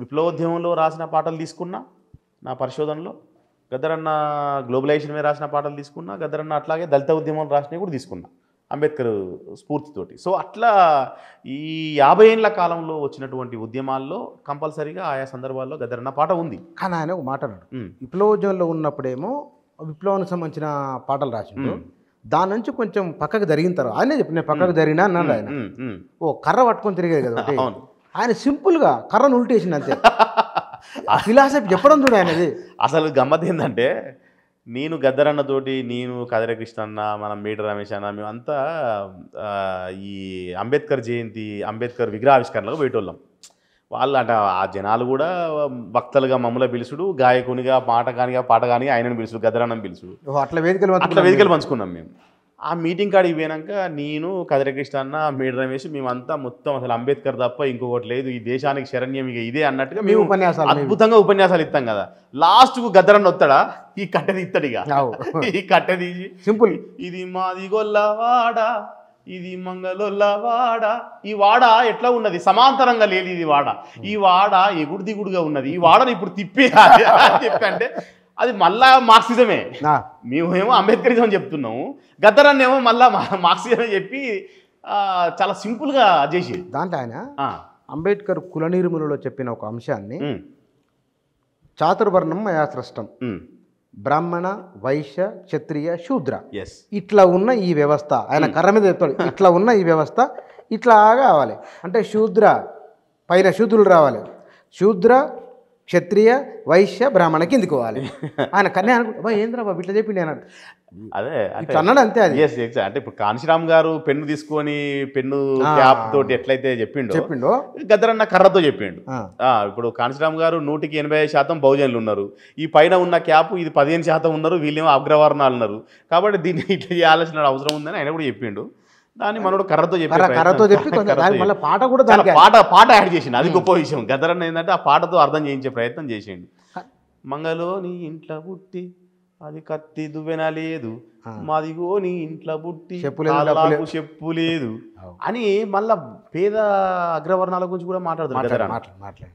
విప్లవోద్యమంలో రాసిన పాటలు తీసుకున్నా నా పరిశోధనలో గద్దరన్న గ్లోబలైజేషన్ మీద రాసిన పాటలు తీసుకున్నా గద్దరన్న అట్లాగే దళిత ఉద్యమం రాసినవి కూడా తీసుకున్నా అంబేద్కర్ స్ఫూర్తితోటి సో అట్లా ఈ యాభై ఏళ్ళ కాలంలో వచ్చినటువంటి ఉద్యమాల్లో కంపల్సరీగా ఆయా సందర్భాల్లో గదరన్న పాట ఉంది కానీ ఆయన ఒక మాట అన్నాడు విప్లవోద్యమంలో ఉన్నప్పుడేమో విప్లవానికి సంబంధించిన పాటలు రాసిండు దాని నుంచి కొంచెం పక్కకు జరిగిన తర్వాత ఆయనే చెప్పి నేను పక్కకు జరిగినా అన్నాడు ఆయన ఓ కర్ర పట్టుకొని తిరిగేది కదా ఆయన సింపుల్గా కర్రను ఉల్టేసింది అంతే ఫిలాసఫీ చెప్పడం చూడు ఆయనది అసలు గమ్మత్ ఏంటంటే నేను గద్దరన్నతోటి నేను కదిరకృష్ణ అన్న మన మీట రమేష్ అన్న మేమంతా ఈ అంబేద్కర్ జయంతి అంబేద్కర్ విగ్రహావిష్కరణలకు పోయేటోళ్ళం వాళ్ళు అంటే ఆ జనాలు కూడా భక్తులుగా మమ్మల్ని పిలుచుడు గాయకునిగా పాట కానిగా పాట కానిగా ఆయనను పిలుచుడు గద్దరన్నం పిలుచుడు అట్లా వేదికలు అట్లా వేదికలు పంచుకున్నాం మేము ఆ మీటింగ్ కాడికి పోయినాక నేను కదిరకృష్ణ అన్న మేడ రమేష్ మేమంతా మొత్తం అసలు అంబేద్కర్ తప్ప ఇంకొకటి లేదు ఈ దేశానికి శరణ్యం ఇక ఇదే అన్నట్టుగా మేము ఉపన్యాసాలు అద్భుతంగా ఉపన్యాసాలు ఇస్తాం కదా లాస్ట్కు గద్దరన్న వస్తాడా ఈ కట్టెది తీస్తాడు ఇక ఈ కట్టెది సింపుల్ ఇది మాది గొల్లవాడ ఇది మంగళొల్ల వాడ ఈ వాడ ఎట్లా ఉన్నది సమాంతరంగా లేదు ఇది వాడ ఈ వాడ ఎగుడు దిగుడుగా ఉన్నది ఈ వాడను ఇప్పుడు తిప్పి అంటే అది మళ్ళా మార్క్సిజమే మేమేమో అంబేద్కరిజం చెప్తున్నాము ఏమో మళ్ళా మార్క్సిజం చెప్పి చాలా సింపుల్గా చేసి దాంట్లో ఆయన అంబేద్కర్ కుల నిర్మూలలో చెప్పిన ఒక అంశాన్ని చాతుర్వర్ణం మయాశ్రష్టం బ్రాహ్మణ వైశ్య క్షత్రియ శూద్ర ఇట్లా ఉన్న ఈ వ్యవస్థ ఆయన కర్ర మీద చెప్తాడు ఇట్లా ఉన్న ఈ వ్యవస్థ ఇట్లాగా కావాలి అంటే శూద్ర పైన శూద్రులు రావాలి శూద్ర క్షత్రియ వైశ్య బ్రాహ్మణ పోవాలి ఆయన కన్యా అనుకుంటా ఏంద్రా బాబు ఇట్లా చెప్పిండి అన్నాడు అదే అన్నాడు అంతే అది అంటే ఇప్పుడు కాంశీరామ్ గారు పెన్ను తీసుకొని పెన్ను క్యాప్ తోటి ఎట్లయితే చెప్పిండు చెప్పిండో గద్దరన్న కర్రతో చెప్పిండు ఇప్పుడు కాంశీరామ్ గారు నూటికి ఎనభై శాతం బహుజనులు ఉన్నారు ఈ పైన ఉన్న క్యాప్ ఇది పదిహేను శాతం ఉన్నారు వీళ్ళేమో అగ్రవర్ణాలు ఉన్నారు కాబట్టి దీన్ని ఇట్లా చేయాల్సిన అవసరం ఉందని ఆయన కూడా చెప్పిండు దాన్ని మనోడు కర్రతో చెప్పి కర్రతో చెప్పి మళ్ళీ పాట కూడా పాట పాట యాడ్ చేసింది అది గొప్ప విషయం గదరన్న ఏంటంటే ఆ పాటతో అర్థం చేయించే ప్రయత్నం చేసిండు నీ ఇంట్లో పుట్టి అది కత్తి దువ్వెన లేదు మాదిగో నీ ఇంట్లో పుట్టి చెప్పు లేదు అని మళ్ళా పేద అగ్రవర్ణాల గురించి కూడా మాట్లాడుతున్నారు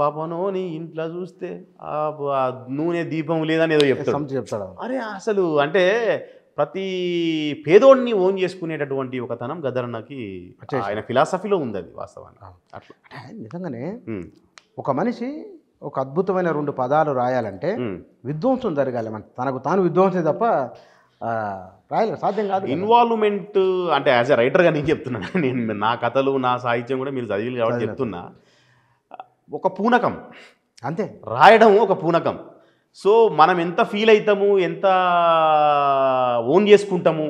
బాబానో నీ ఇంట్లో చూస్తే నూనె దీపం లేదని ఏదో చెప్తాడు చెప్తాడు అరే అసలు అంటే ప్రతి పేదోడిని ఓన్ చేసుకునేటటువంటి ఒక తనం గదరన్నకి ఆయన ఫిలాసఫీలో ఉంది అది వాస్తవాన్ని అట్లా నిజంగానే ఒక మనిషి ఒక అద్భుతమైన రెండు పదాలు రాయాలంటే విధ్వంసం జరగాలి మన తనకు తాను విధ్వంసే తప్ప రాయలేదు సాధ్యం కాదు ఇన్వాల్వ్మెంట్ అంటే యాజ్ ఎ రైటర్గా నేను చెప్తున్నాను నేను నా కథలు నా సాహిత్యం కూడా మీరు చదివి కాబట్టి చెప్తున్నా ఒక పూనకం అంతే రాయడం ఒక పూనకం సో మనం ఎంత ఫీల్ అవుతాము ఎంత ఓన్ uh, చేసుకుంటాము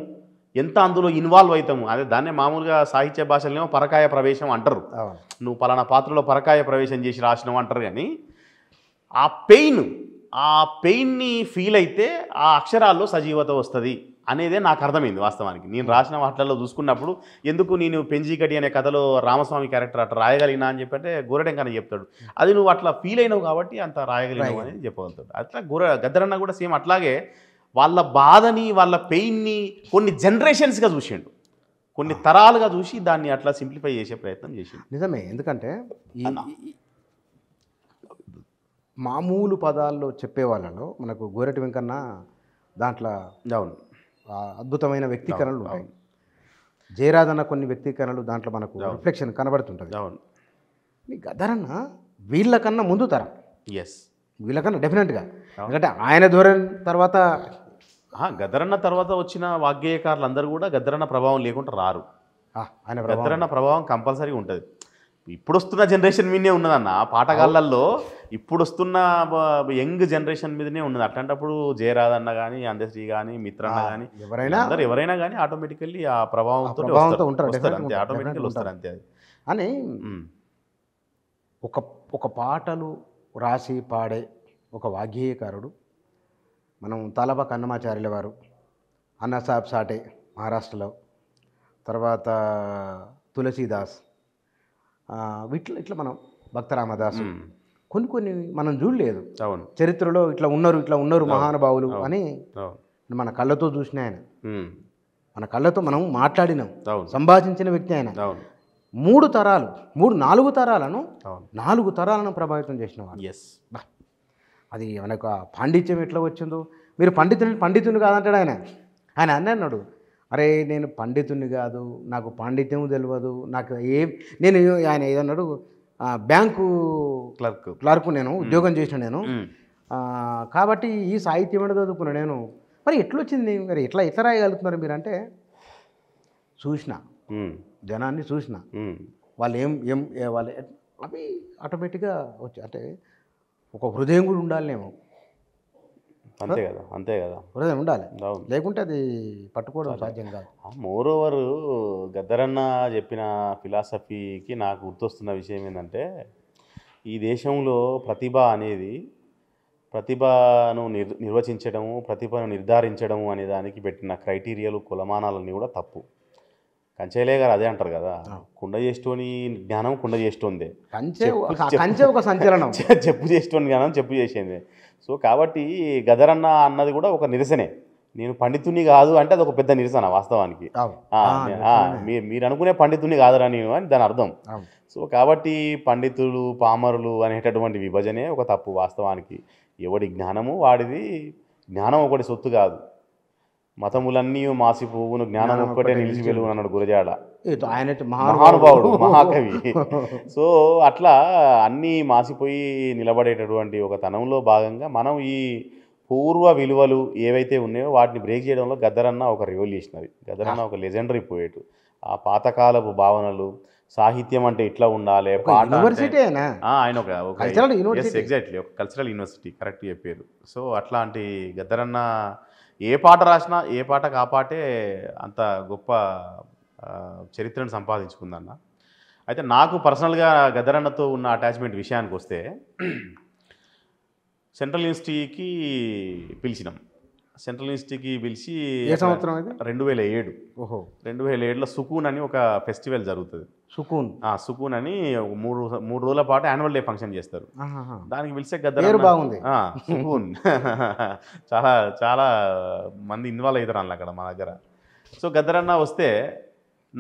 ఎంత అందులో ఇన్వాల్వ్ అవుతాము అదే దాన్నే మామూలుగా సాహిత్య భాషలోనేమో పరకాయ ప్రవేశం అంటారు నువ్వు పలానా పాత్రలో పరకాయ ప్రవేశం చేసి రాసినావు అంటారు కానీ ఆ పెయిన్ ఆ పెయిన్ని ఫీల్ అయితే ఆ అక్షరాల్లో సజీవత వస్తుంది అనేదే నాకు అర్థమైంది వాస్తవానికి నేను రాసిన వాటిలో చూసుకున్నప్పుడు ఎందుకు నేను పెంజీకటి అనే కథలో రామస్వామి క్యారెక్టర్ అట్లా రాయగలిగినా అని చెప్పంటే గోరటెంకని చెప్తాడు అది నువ్వు అట్లా ఫీల్ అయినావు కాబట్టి అంత రాయగలిగినావు అని చెప్పగలుగుతాడు అట్లా గోర గద్దరన్న కూడా సేమ్ అట్లాగే వాళ్ళ బాధని వాళ్ళ పెయిన్ని కొన్ని జనరేషన్స్గా చూసిండు కొన్ని తరాలుగా చూసి దాన్ని అట్లా సింప్లిఫై చేసే ప్రయత్నం చేసి నిజమే ఎందుకంటే మామూలు పదాల్లో చెప్పే వాళ్ళలో మనకు గోరటి వెంకన్న దాంట్లో అవును అద్భుతమైన వ్యక్తీకరణలు ఉంటాయి జయరాజన్న కొన్ని వ్యక్తీకరణలు దాంట్లో మనకు రిఫ్లెక్షన్ కనబడుతుంటుంది అవును మీ గదరన్న వీళ్ళకన్నా ముందు తరం ఎస్ వీళ్ళకన్నా డెఫినెట్గా ఎందుకంటే ఆయన ధోరణి తర్వాత గదరన్న తర్వాత వచ్చిన వాగ్గేయకారులందరూ కూడా గద్దరన్న ప్రభావం లేకుండా రారు ఆయన గద్దరన్న ప్రభావం కంపల్సరీగా ఉంటుంది ఇప్పుడు వస్తున్న జనరేషన్ మీదనే ఉన్నదన్న పాటగాళ్ళల్లో ఇప్పుడు వస్తున్న యంగ్ జనరేషన్ మీదనే ఉన్నది అట్లాంటప్పుడు జయరాధన్న కానీ అందశ్రీ కానీ మిత్రన్న కానీ ఎవరైనా ఎవరైనా కానీ ఆటోమేటికల్లీ ఆ ప్రభావంతో వస్తారు అంతే ఆటోమేటికల్ వస్తారు అంతే అది అని ఒక ఒక పాటలు రాసి పాడే ఒక వాగ్గేయకారుడు మనం తలబ కన్నమాచార్యుల వారు అన్నసాబ్ సాటే మహారాష్ట్రలో తర్వాత తులసీదాస్ వీటిలో ఇట్లా మనం భక్త రామదాసు కొన్ని కొన్ని మనం చూడలేదు అవును చరిత్రలో ఇట్లా ఉన్నారు ఇట్లా ఉన్నారు మహానుభావులు అని మన కళ్ళతో చూసిన ఆయన మన కళ్ళతో మనం మాట్లాడినాం సంభాషించిన వ్యక్తి ఆయన మూడు తరాలు మూడు నాలుగు తరాలను నాలుగు తరాలను ప్రభావితం చేసిన వాళ్ళు ఎస్ అది మనకు పాండిత్యం ఎట్లా వచ్చిందో మీరు పండితుని పండితుని కాదంటాడు ఆయన ఆయన అన్నాడు అరే నేను పండితుని కాదు నాకు పాండిత్యం తెలియదు నాకు ఏ నేను ఆయన ఏదన్నాడు బ్యాంకు క్లర్క్ క్లర్క్ నేను ఉద్యోగం చేసిన నేను కాబట్టి ఈ సాహిత్యం ఏంటో చదువుకున్నా నేను మరి ఎట్లొచ్చింది మరి ఎట్లా ఎట్లా రాయగలుగుతున్నారు మీరంటే చూసిన జనాన్ని చూసిన వాళ్ళు ఏం ఏం వాళ్ళు అవి ఆటోమేటిక్గా వచ్చి అంటే ఒక హృదయం కూడా ఉండాలి నేను అంతే కదా అంతే కదా హృదయం ఉండాలి లేకుంటే అది పట్టుకోవడం సాధ్యం కాదు మోర్ ఓవర్ గద్దరన్న చెప్పిన ఫిలాసఫీకి నాకు గుర్తొస్తున్న విషయం ఏంటంటే ఈ దేశంలో ప్రతిభ అనేది ప్రతిభను నిర్ నిర్వచించడము ప్రతిభను నిర్ధారించడము అనే దానికి పెట్టిన క్రైటీరియాలు కులమానాలని కూడా తప్పు కంచెలే గారు అదే అంటారు కదా కుండ చేసేటోని జ్ఞానం కుండ చేసేటోందే కంచె ఒక సంచలనం చెప్పు చేసేటోని జ్ఞానం చెప్పు చేసేదే సో కాబట్టి గదరన్న అన్నది కూడా ఒక నిరసనే నేను పండితుని కాదు అంటే అది ఒక పెద్ద నిరసన వాస్తవానికి మీరు అనుకునే పండితుని కాదురా నేను అని దాని అర్థం సో కాబట్టి పండితులు పామరులు అనేటటువంటి విభజనే ఒక తప్పు వాస్తవానికి ఎవడి జ్ఞానము వాడిది జ్ఞానం ఒకటి సొత్తు కాదు మతములన్నీ మాసి పువ్వును జ్ఞానం ఒక్కటే నిలిచి వెలుగు అన్నాడు గురజాడ ఆయన మహానుభావుడు మహాకవి సో అట్లా అన్నీ మాసిపోయి నిలబడేటటువంటి ఒక తనంలో భాగంగా మనం ఈ పూర్వ విలువలు ఏవైతే ఉన్నాయో వాటిని బ్రేక్ చేయడంలో గద్దరన్న ఒక రెవల్యూషనరీ గద్దరన్న ఒక లెజెండరీ పోయేటు ఆ పాతకాలపు భావనలు సాహిత్యం అంటే ఇట్లా ఉండాలి ఆయన ఒక ఎగ్జాక్ట్లీ ఒక కల్చరల్ యూనివర్సిటీ కరెక్ట్ చెప్పారు సో అట్లాంటి గద్దరన్న ఏ పాట రాసినా ఏ పాట కాపాటే అంత గొప్ప చరిత్రను సంపాదించుకుందన్న అయితే నాకు పర్సనల్గా గదరన్నతో ఉన్న అటాచ్మెంట్ విషయానికి వస్తే సెంట్రల్ యూనివర్సిటీకి పిలిచినాం సెంట్రల్ యూనివర్సిటీకి పిలిచి సంవత్సరం అయితే రెండు వేల ఏడు ఓహో రెండు వేల ఏడులో సుకూన్ అని ఒక ఫెస్టివల్ జరుగుతుంది సుకూన్ సుకూన్ అని మూడు మూడు రోజుల పాటు యాన్యువల్ డే ఫంక్షన్ చేస్తారు దానికి పిలిచే గద్దర బాగుంది సుకూన్ చాలా చాలా మంది ఇన్వాల్వ్ అవుతారు అన్న అక్కడ మా దగ్గర సో గద్దరన్న వస్తే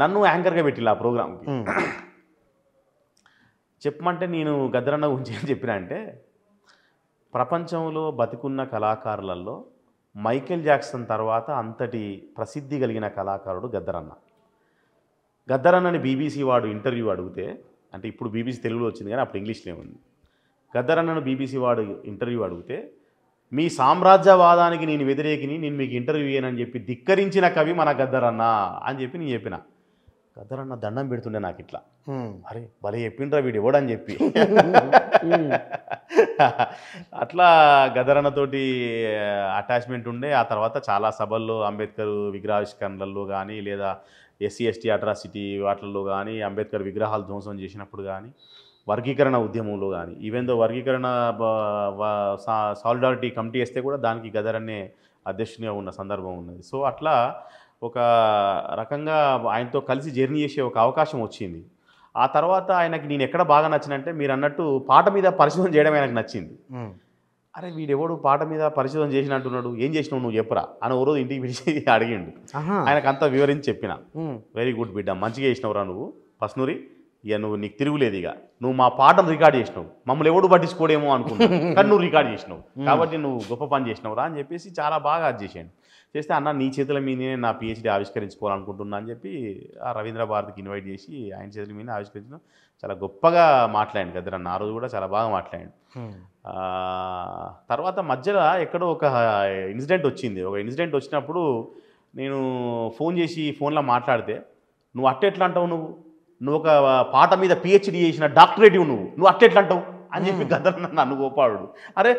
నన్ను యాంకర్గా పెట్టిల్లు ఆ ప్రోగ్రామ్కి చెప్పమంటే నేను గద్దరన్న గురించి ఏం చెప్పిన అంటే ప్రపంచంలో బతికున్న కళాకారులలో మైకేల్ జాక్సన్ తర్వాత అంతటి ప్రసిద్ధి కలిగిన కళాకారుడు గద్దరన్న గద్దరన్నని బీబీసీ వాడు ఇంటర్వ్యూ అడిగితే అంటే ఇప్పుడు బీబీసీ తెలుగులో వచ్చింది కానీ అప్పుడు ఇంగ్లీష్లో ఉంది గద్దరన్నను బీబీసీ వాడు ఇంటర్వ్యూ అడిగితే మీ సామ్రాజ్యవాదానికి నేను వ్యతిరేకిని నేను మీకు ఇంటర్వ్యూ అని చెప్పి ధిక్కరించిన కవి మన గద్దరన్న అని చెప్పి నేను చెప్పిన గద్దరన్న దండం పెడుతుండే నాకు ఇట్లా అరే భలే చెప్పిండ్రా వీడు ఇవ్వడని చెప్పి అట్లా గదరన్నతోటి అటాచ్మెంట్ ఉండే ఆ తర్వాత చాలా సభల్లో అంబేద్కర్ విగ్రహావిష్కరణలలో కానీ లేదా ఎస్సీ ఎస్టీ అట్రాసిటీ వాటిల్లో కానీ అంబేద్కర్ విగ్రహాలు ధ్వంసం చేసినప్పుడు కానీ వర్గీకరణ ఉద్యమంలో కానీ ఈవెన్ దో వర్గీకరణ సాలిడారిటీ కమిటీ వేస్తే కూడా దానికి గదరనే అధ్యక్షునిగా ఉన్న సందర్భం ఉన్నది సో అట్లా ఒక రకంగా ఆయనతో కలిసి జర్నీ చేసే ఒక అవకాశం వచ్చింది ఆ తర్వాత ఆయనకి నేను ఎక్కడ బాగా నచ్చినంటే మీరు అన్నట్టు పాట మీద పరిశోధన చేయడం ఆయనకు నచ్చింది అరే వీడెవడు పాట మీద పరిశోధన చేసినట్టున్నాడు ఏం చేసినావు నువ్వు చెప్పరా అని ఓ రోజు ఇంటికి పిలిచి అడిగిండు ఆయనకు అంతా వివరించి చెప్పిన వెరీ గుడ్ బిడ్డ మంచిగా చేసినవురా నువ్వు పస్నూరి ఇక నువ్వు నీకు తిరుగులేదు ఇక నువ్వు మా పాటను రికార్డ్ చేసినావు మమ్మల్ని ఎవడు పట్టించుకోడేమో అనుకున్నావు కానీ నువ్వు రికార్డ్ చేసినావు కాబట్టి నువ్వు గొప్ప పని చేసినావురా అని చెప్పేసి చాలా బాగా అది చేశాను చేస్తే అన్న నీ చేతుల మీదనే నా పిహెచ్డి ఆవిష్కరించుకోవాలనుకుంటున్నా అని చెప్పి ఆ రవీంద్ర భారతికి ఇన్వైట్ చేసి ఆయన చేతుల మీద ఆవిష్కరించిన చాలా గొప్పగా మాట్లాడి కదా ఆ రోజు కూడా చాలా బాగా మాట్లాడి తర్వాత మధ్యలో ఎక్కడో ఒక ఇన్సిడెంట్ వచ్చింది ఒక ఇన్సిడెంట్ వచ్చినప్పుడు నేను ఫోన్ చేసి ఫోన్లో మాట్లాడితే నువ్వు అట్టెట్లా అంటావు నువ్వు నువ్వు ఒక పాట మీద పిహెచ్డి చేసిన డాక్టరేటివ్ నువ్వు నువ్వు ఎట్లా అంటావు అని చెప్పి గద్దర్ నన్ను కోపాడు అరే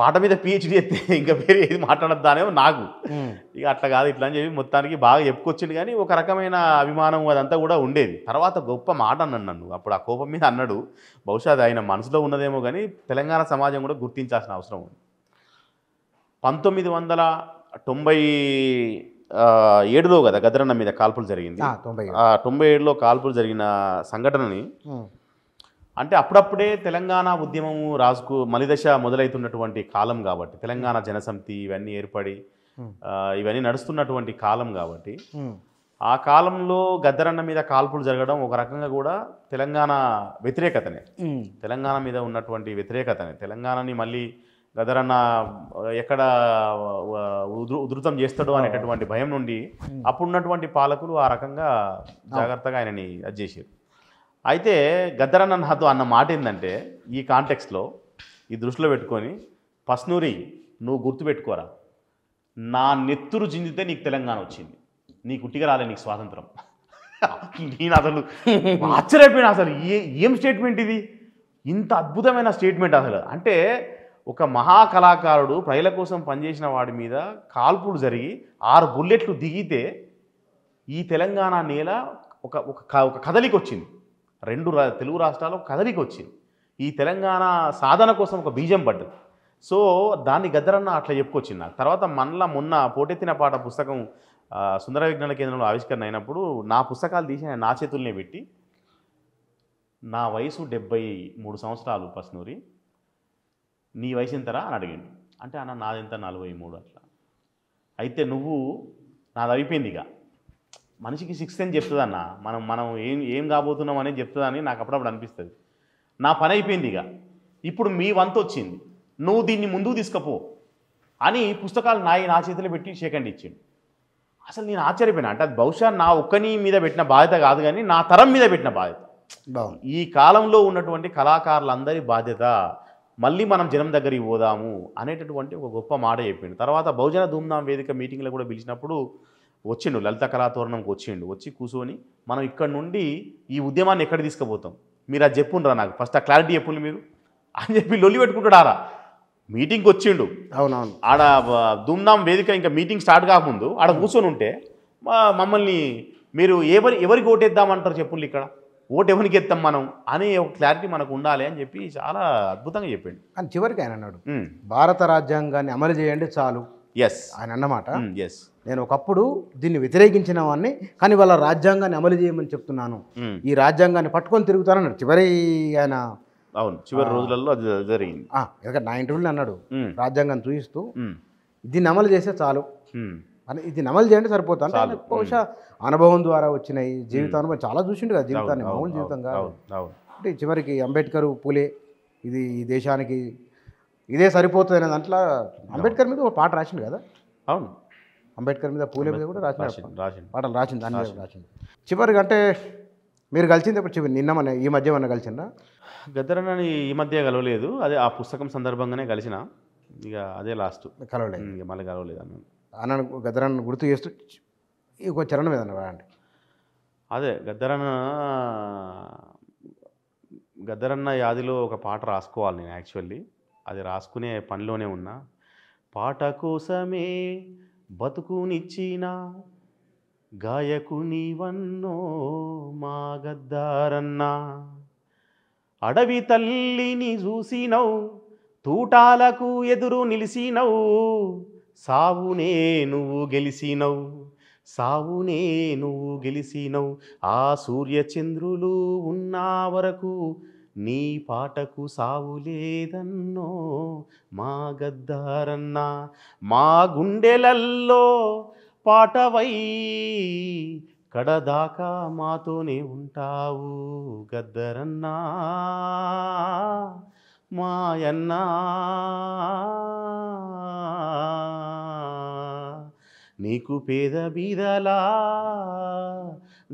పాట మీద పిహెచ్డి అయితే ఇంకా పేరు ఏది మాట్లాడద్దానే నాకు ఇక అట్లా కాదు ఇట్లా అని చెప్పి మొత్తానికి బాగా చెప్పుకొచ్చింది కానీ ఒక రకమైన అభిమానం అదంతా కూడా ఉండేది తర్వాత గొప్ప మాట అన్నాడు నన్ను అప్పుడు ఆ కోపం మీద అన్నాడు బహుశా అది ఆయన మనసులో ఉన్నదేమో కానీ తెలంగాణ సమాజం కూడా గుర్తించాల్సిన అవసరం ఉంది పంతొమ్మిది వందల తొంభై ఏడులో కదా గదరన్న మీద కాల్పులు జరిగింది తొంభై ఏడులో కాల్పులు జరిగిన సంఘటనని అంటే అప్పుడప్పుడే తెలంగాణ ఉద్యమము రాజుకు మలిదశ మొదలవుతున్నటువంటి కాలం కాబట్టి తెలంగాణ hmm. జనసమితి ఇవన్నీ ఏర్పడి hmm. ఇవన్నీ నడుస్తున్నటువంటి కాలం కాబట్టి hmm. ఆ కాలంలో గద్దరన్న మీద కాల్పులు జరగడం ఒక రకంగా కూడా తెలంగాణ వ్యతిరేకతనే తెలంగాణ మీద ఉన్నటువంటి వ్యతిరేకతనే తెలంగాణని మళ్ళీ గదరన్న ఎక్కడ ఉధృతం చేస్తాడో అనేటటువంటి భయం నుండి అప్పుడున్నటువంటి పాలకులు ఆ రకంగా జాగ్రత్తగా ఆయనని అది చేశారు అయితే గద్దరన్న హతో అన్న మాట ఏంటంటే ఈ కాంటెక్స్లో ఈ దృష్టిలో పెట్టుకొని పస్నూరి నువ్వు గుర్తుపెట్టుకోరా నా నెత్తురు చిందితే నీకు తెలంగాణ వచ్చింది నీ కుట్టిగా రాలే నీకు స్వాతంత్రం నేను అసలు ఆశ్చర్యపోయినా అసలు ఏ ఏం స్టేట్మెంట్ ఇది ఇంత అద్భుతమైన స్టేట్మెంట్ అసలు అంటే ఒక మహాకళాకారుడు ప్రజల కోసం పనిచేసిన వాడి మీద కాల్పులు జరిగి ఆరు బుల్లెట్లు దిగితే ఈ తెలంగాణ నేల ఒక ఒక కదలికి వచ్చింది రెండు తెలుగు రాష్ట్రాలు కదలికి వచ్చింది ఈ తెలంగాణ సాధన కోసం ఒక బీజం పడ్డది సో దాన్ని గద్దరన్న అట్లా చెప్పుకొచ్చింది నాకు తర్వాత మనలా మొన్న పోటెత్తిన పాట పుస్తకం సుందర విజ్ఞాన కేంద్రంలో ఆవిష్కరణ అయినప్పుడు నా పుస్తకాలు తీసి నా చేతుల్నే పెట్టి నా వయసు డెబ్బై మూడు సంవత్సరాలు పస్నూరి నీ వయసు ఎంతరా అని అడిగింది అంటే అన్న నాదెంత నలభై మూడు అట్లా అయితే నువ్వు నాది అయిపోయింది ఇక మనిషికి సిక్స్ అని చెప్తుందన్న మనం మనం ఏం ఏం కాబోతున్నాం అనేది చెప్తుందని నాకు అప్పుడప్పుడు అనిపిస్తుంది నా పని అయిపోయింది ఇక ఇప్పుడు మీ వంతు వచ్చింది నువ్వు దీన్ని ముందుకు తీసుకపో అని పుస్తకాలు నా నా చేతిలో పెట్టి షేకండి ఇచ్చిండు అసలు నేను ఆశ్చర్యపోయినా అంటే అది బహుశా నా ఒక్కని మీద పెట్టిన బాధ్యత కాదు కానీ నా తరం మీద పెట్టిన బాధ్యత ఈ కాలంలో ఉన్నటువంటి కళాకారులందరి బాధ్యత మళ్ళీ మనం జనం దగ్గరికి పోదాము అనేటటువంటి ఒక గొప్ప మాట చెప్పిండు తర్వాత బహుజన ధూమ్ధాం వేదిక మీటింగ్లో కూడా పిలిచినప్పుడు వచ్చిండు లలిత కళాతోరణంకి వచ్చిండు వచ్చి కూర్చొని మనం ఇక్కడ నుండి ఈ ఉద్యమాన్ని ఎక్కడ తీసుకుపోతాం మీరు అది చెప్పుండ్రా నాకు ఫస్ట్ ఆ క్లారిటీ చెప్పుండి మీరు అని చెప్పి లొల్లి పెట్టుకుంటాడారా మీటింగ్కి వచ్చిండు అవునవును ఆడ దుమ్దాం వేదిక ఇంకా మీటింగ్ స్టార్ట్ కాకముందు ఆడ కూర్చొని ఉంటే మమ్మల్ని మీరు ఎవరి ఎవరికి ఓటేద్దామంటారు చెప్పుండి ఇక్కడ ఓటు ఎవరికి ఎత్తాం మనం అనే ఒక క్లారిటీ మనకు ఉండాలి అని చెప్పి చాలా అద్భుతంగా చెప్పిండు అని చివరికి ఆయన అన్నాడు భారత రాజ్యాంగాన్ని అమలు చేయండి చాలు ఎస్ ఆయన అన్నమాట ఎస్ నేను ఒకప్పుడు దీన్ని వ్యతిరేకించిన వాడిని కానీ వాళ్ళ రాజ్యాంగాన్ని అమలు చేయమని చెప్తున్నాను ఈ రాజ్యాంగాన్ని పట్టుకొని తిరుగుతానన్నాడు చివరి ఆయన అవును చివరి రోజులలో జరిగింది నా ఇంటర్వ్యూలో అన్నాడు రాజ్యాంగాన్ని చూపిస్తూ దీన్ని అమలు చేస్తే చాలు అని ఇది అమలు చేయండి సరిపోతాను బహుశా అనుభవం ద్వారా వచ్చినాయి జీవితానుభవం చాలా చూసిండు కదా జీవితాన్ని మామూలు జీవితంగా అంటే చివరికి అంబేద్కర్ పూలే ఇది ఈ దేశానికి ఇదే సరిపోతుంది అనే దాంట్లో అంబేద్కర్ మీద ఒక పాట రాసిండు కదా అవును అంబేద్కర్ మీద పూలే మీద కూడా రాసింది రాసింది పాటలు రాసింది దాని మీద రాసింది చివరికి అంటే మీరు కలిసింది ఇప్పుడు చివరి నిన్న మన ఈ మధ్య మన కలిసిందా గద్దరని ఈ మధ్య కలవలేదు అదే ఆ పుస్తకం సందర్భంగానే కలిసిన ఇక అదే లాస్ట్ కలవలేదు ఇక మళ్ళీ కలవలేదు అన్న అన్నను గద్దరన్న గుర్తు చేస్తూ ఇంకో చరణం మీద అండి అదే గద్దరన్న గద్దరన్న యాదిలో ఒక పాట రాసుకోవాలి నేను యాక్చువల్లీ అది రాసుకునే పనిలోనే ఉన్నా పాట కోసమే బతుకునిచ్చినా గాయకుని వన్నో మా గద్దారన్నా అడవి తల్లిని చూసినవు తూటాలకు ఎదురు నిలిసినవు సావునే నువ్వు గెలిసినవు సావునే నువ్వు గెలిసినవు ఆ సూర్యచంద్రులు ఉన్నా వరకు నీ పాటకు సావు లేదన్నో మా గద్దారన్నా మా గుండెలల్లో పాటవై కడదాకా మాతోనే ఉంటావు గద్దరన్నా మాయన్నా నీకు పేద బీదలా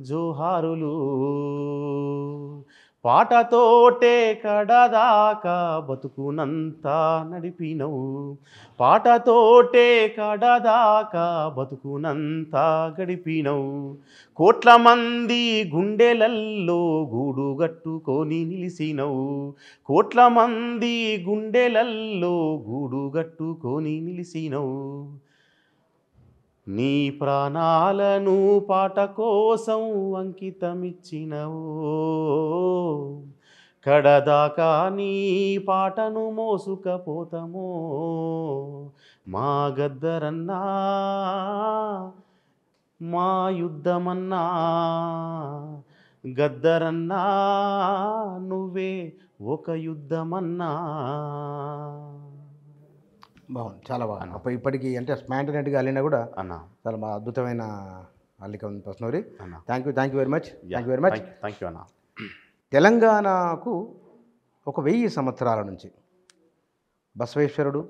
జోహారులు పాటతోటే కడదాకా బతుకునంతా నడిపినవు పాటతోటే కడదాకా బతుకునంతా గడిపినవు కోట్ల మంది గుండెలల్లో గూడు గట్టుకొని నిలిసినవు కోట్ల మంది గుండెలల్లో గూడు గట్టుకొని నిలిసినవు నీ ప్రాణాలను పాట కోసం అంకితమిచ్చినవు కడదాకా నీ పాటను మోసుకపోతమో మా గద్దరన్నా మా యుద్ధమన్నా గద్దరన్నా నువ్వే ఒక యుద్ధమన్నా బాగుంది చాలా బాగుంది అప్పుడు ఇప్పటికీ అంటే స్మాంట్ నెట్గా అల్లినా కూడా అన్న చాలా అద్భుతమైన అల్లిక ఉంది అన్న thank you thank you very much thank you very much thank you అన్న తెలంగాణకు ఒక వెయ్యి సంవత్సరాల నుంచి బసవేశ్వరుడు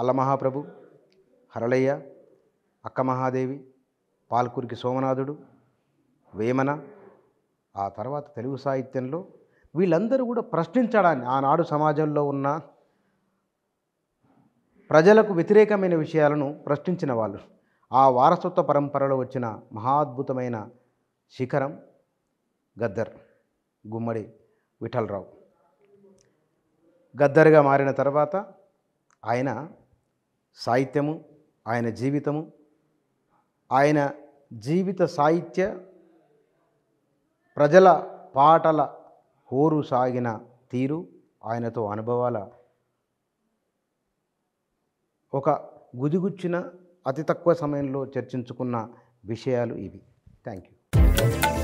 అల్లమహాప్రభు హరళయ్య అక్క మహాదేవి పాల్కూరికి సోమనాథుడు వేమన ఆ తర్వాత తెలుగు సాహిత్యంలో వీళ్ళందరూ కూడా ప్రశ్నించడాన్ని ఆనాడు సమాజంలో ఉన్న ప్రజలకు వ్యతిరేకమైన విషయాలను ప్రశ్నించిన వాళ్ళు ఆ వారసత్వ పరంపరలో వచ్చిన మహాద్భుతమైన శిఖరం గద్దర్ గుమ్మడి విఠలరావు గద్దర్గా మారిన తర్వాత ఆయన సాహిత్యము ఆయన జీవితము ఆయన జీవిత సాహిత్య ప్రజల పాటల హోరు సాగిన తీరు ఆయనతో అనుభవాల ఒక గుదిగుచ్చిన అతి తక్కువ సమయంలో చర్చించుకున్న విషయాలు ఇవి థ్యాంక్ యూ